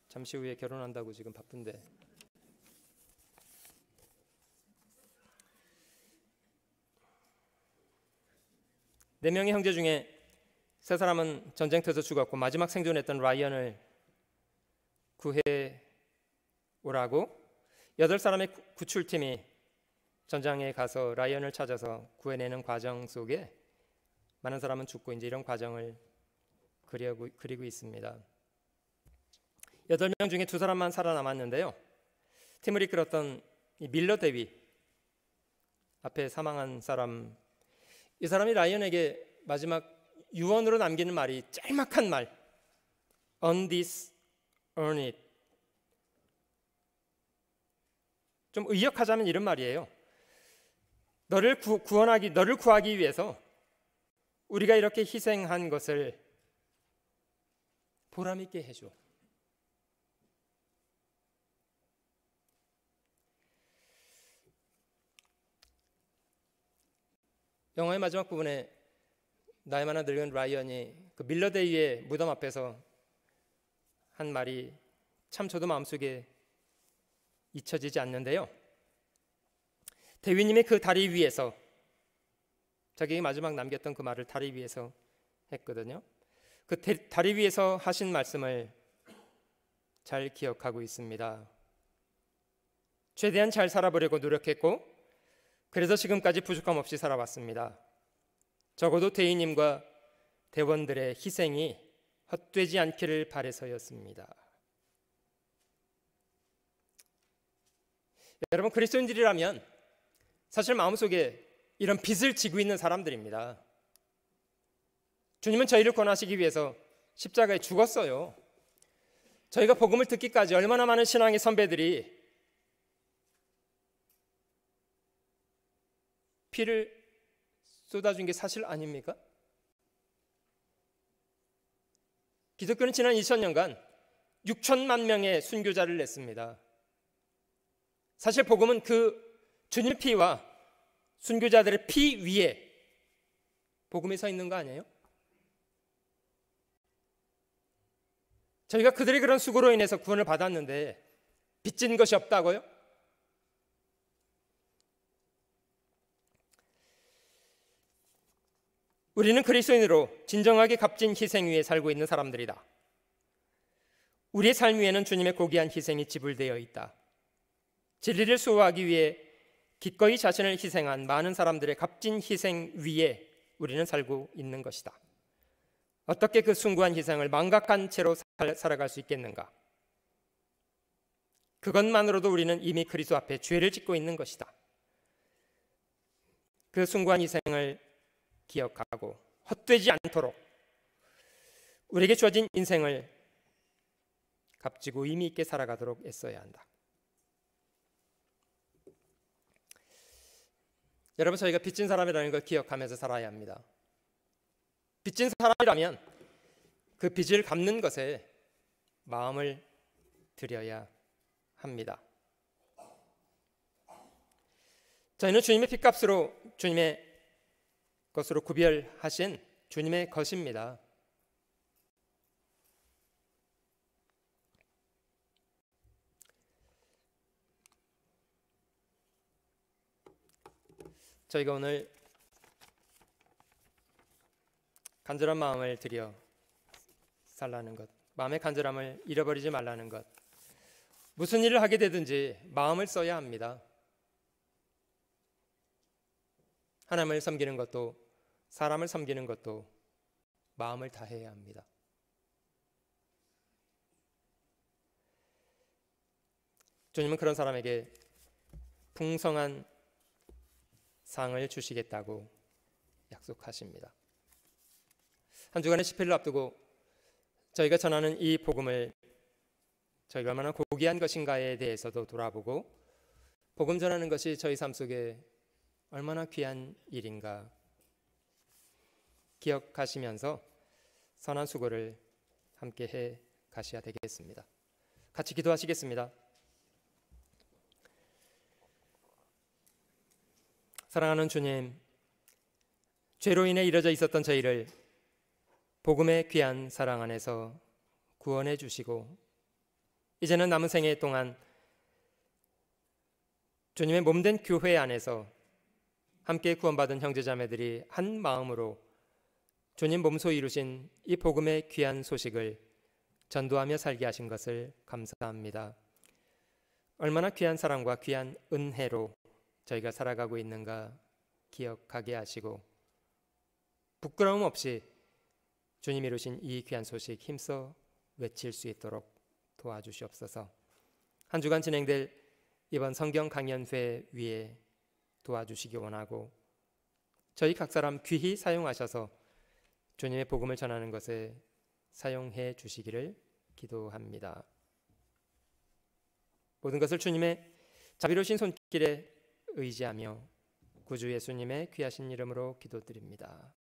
잠시 후에 결혼한다고 지금 바쁜데. 네 명의 형제 중에 세 사람은 전쟁터에서 죽었고 마지막 생존했던 라이언을 구해 오라고 여덟 사람의 구출팀이 전장에 가서 라이언을 찾아서 구해내는 과정 속에 많은 사람은 죽고 이제 이런 과정을 그리고, 그리고 있습니다. 여덟 명 중에 두 사람만 살아남았는데요. 팀을 이끌었던 밀러 대위 앞에 사망한 사람 이 사람이 라이언에게 마지막 유언으로 남기는 말이 짤막한 말 e n this, earn it 좀 의역하자면 이런 말이에요 너를 구, 구원하기, 너를 구하기 위해서 우리가 이렇게 희생한 것을 보람 있게 해줘 영화의 마지막 부분에 나이만한 늙은 라이언이 그 밀러데이의 무덤 앞에서 한 말이 참 저도 마음속에 잊혀지지 않는데요. 대위님의그 다리 위에서 자기가 마지막 남겼던 그 말을 다리 위에서 했거든요. 그 대, 다리 위에서 하신 말씀을 잘 기억하고 있습니다. 최대한 잘 살아보려고 노력했고 그래서 지금까지 부족함 없이 살아왔습니다. 적어도 대인님과 대원들의 희생이 헛되지 않기를 바래서였습니다. 여러분 그리스도인들이라면 사실 마음속에 이런 빚을 지고 있는 사람들입니다. 주님은 저희를 권하시기 위해서 십자가에 죽었어요. 저희가 복음을 듣기까지 얼마나 많은 신앙의 선배들이 피를 쏟아준 게 사실 아닙니까? 기독교는 지난 2000년간 6천만 명의 순교자를 냈습니다. 사실 복음은 그 주님 피와 순교자들의 피 위에 복음이 서 있는 거 아니에요? 저희가 그들의 그런 수고로 인해서 구원을 받았는데 빚진 것이 없다고요? 우리는 그리스도인으로 진정하게 값진 희생 위에 살고 있는 사람들이다. 우리의 삶 위에는 주님의 고귀한 희생이 지불되어 있다. 진리를 수호하기 위해 기꺼이 자신을 희생한 많은 사람들의 값진 희생 위에 우리는 살고 있는 것이다. 어떻게 그 숭고한 희생을 망각한 채로 살아갈 수 있겠는가? 그것만으로도 우리는 이미 그리스도 앞에 죄를 짓고 있는 것이다. 그 숭고한 희생을 기억하고 헛되지 않도록 우리에게 주어진 인생을 값지고 의미 있게 살아가도록 애써야 한다. 여러분 저희가 빚진 사람이라는 걸 기억하면서 살아야 합니다. 빚진 사람이라면 그 빚을 갚는 것에 마음을 드려야 합니다. 저희는 주님의 빚값으로 주님의 것으로 구별하신 주님의 것입니다. 저희가 오늘 간절한 마음을 들여 살라는 것, 마음의 간절함을 잃어버리지 말라는 것, 무슨 일을 하게 되든지 마음을 써야 합니다. 하나님을 섬기는 것도 사람을 섬기는 것도 마음을 다해야 합니다. 주님은 그런 사람에게 풍성한 상을 주시겠다고 약속하십니다. 한 주간의 시필을 앞두고 저희가 전하는 이 복음을 저희가 얼마나 고귀한 것인가에 대해서도 돌아보고 복음 전하는 것이 저희 삶 속에 얼마나 귀한 일인가 기억하시면서 선한 수고를 함께 해 가셔야 되겠습니다. 같이 기도하시겠습니다. 사랑하는 주님, 죄로 인해 이뤄져 있었던 저희를 복음의 귀한 사랑 안에서 구원해 주시고 이제는 남은 생애 동안 주님의 몸된 교회 안에서 함께 구원받은 형제자매들이 한 마음으로 주님 몸소 이루신 이 복음의 귀한 소식을 전도하며 살게 하신 것을 감사합니다. 얼마나 귀한 사랑과 귀한 은혜로 저희가 살아가고 있는가 기억하게 하시고 부끄러움 없이 주님 이루신 이 귀한 소식 힘써 외칠 수 있도록 도와주시옵소서. 한 주간 진행될 이번 성경 강연회 위에 도와주시기 원하고 저희 각 사람 귀히 사용하셔서 주님의 복음을 전하는 것에 사용해 주시기를 기도합니다. 모든 것을 주님의 자비로우신 손길에 의지하며 구주 예수님의 귀하신 이름으로 기도드립니다.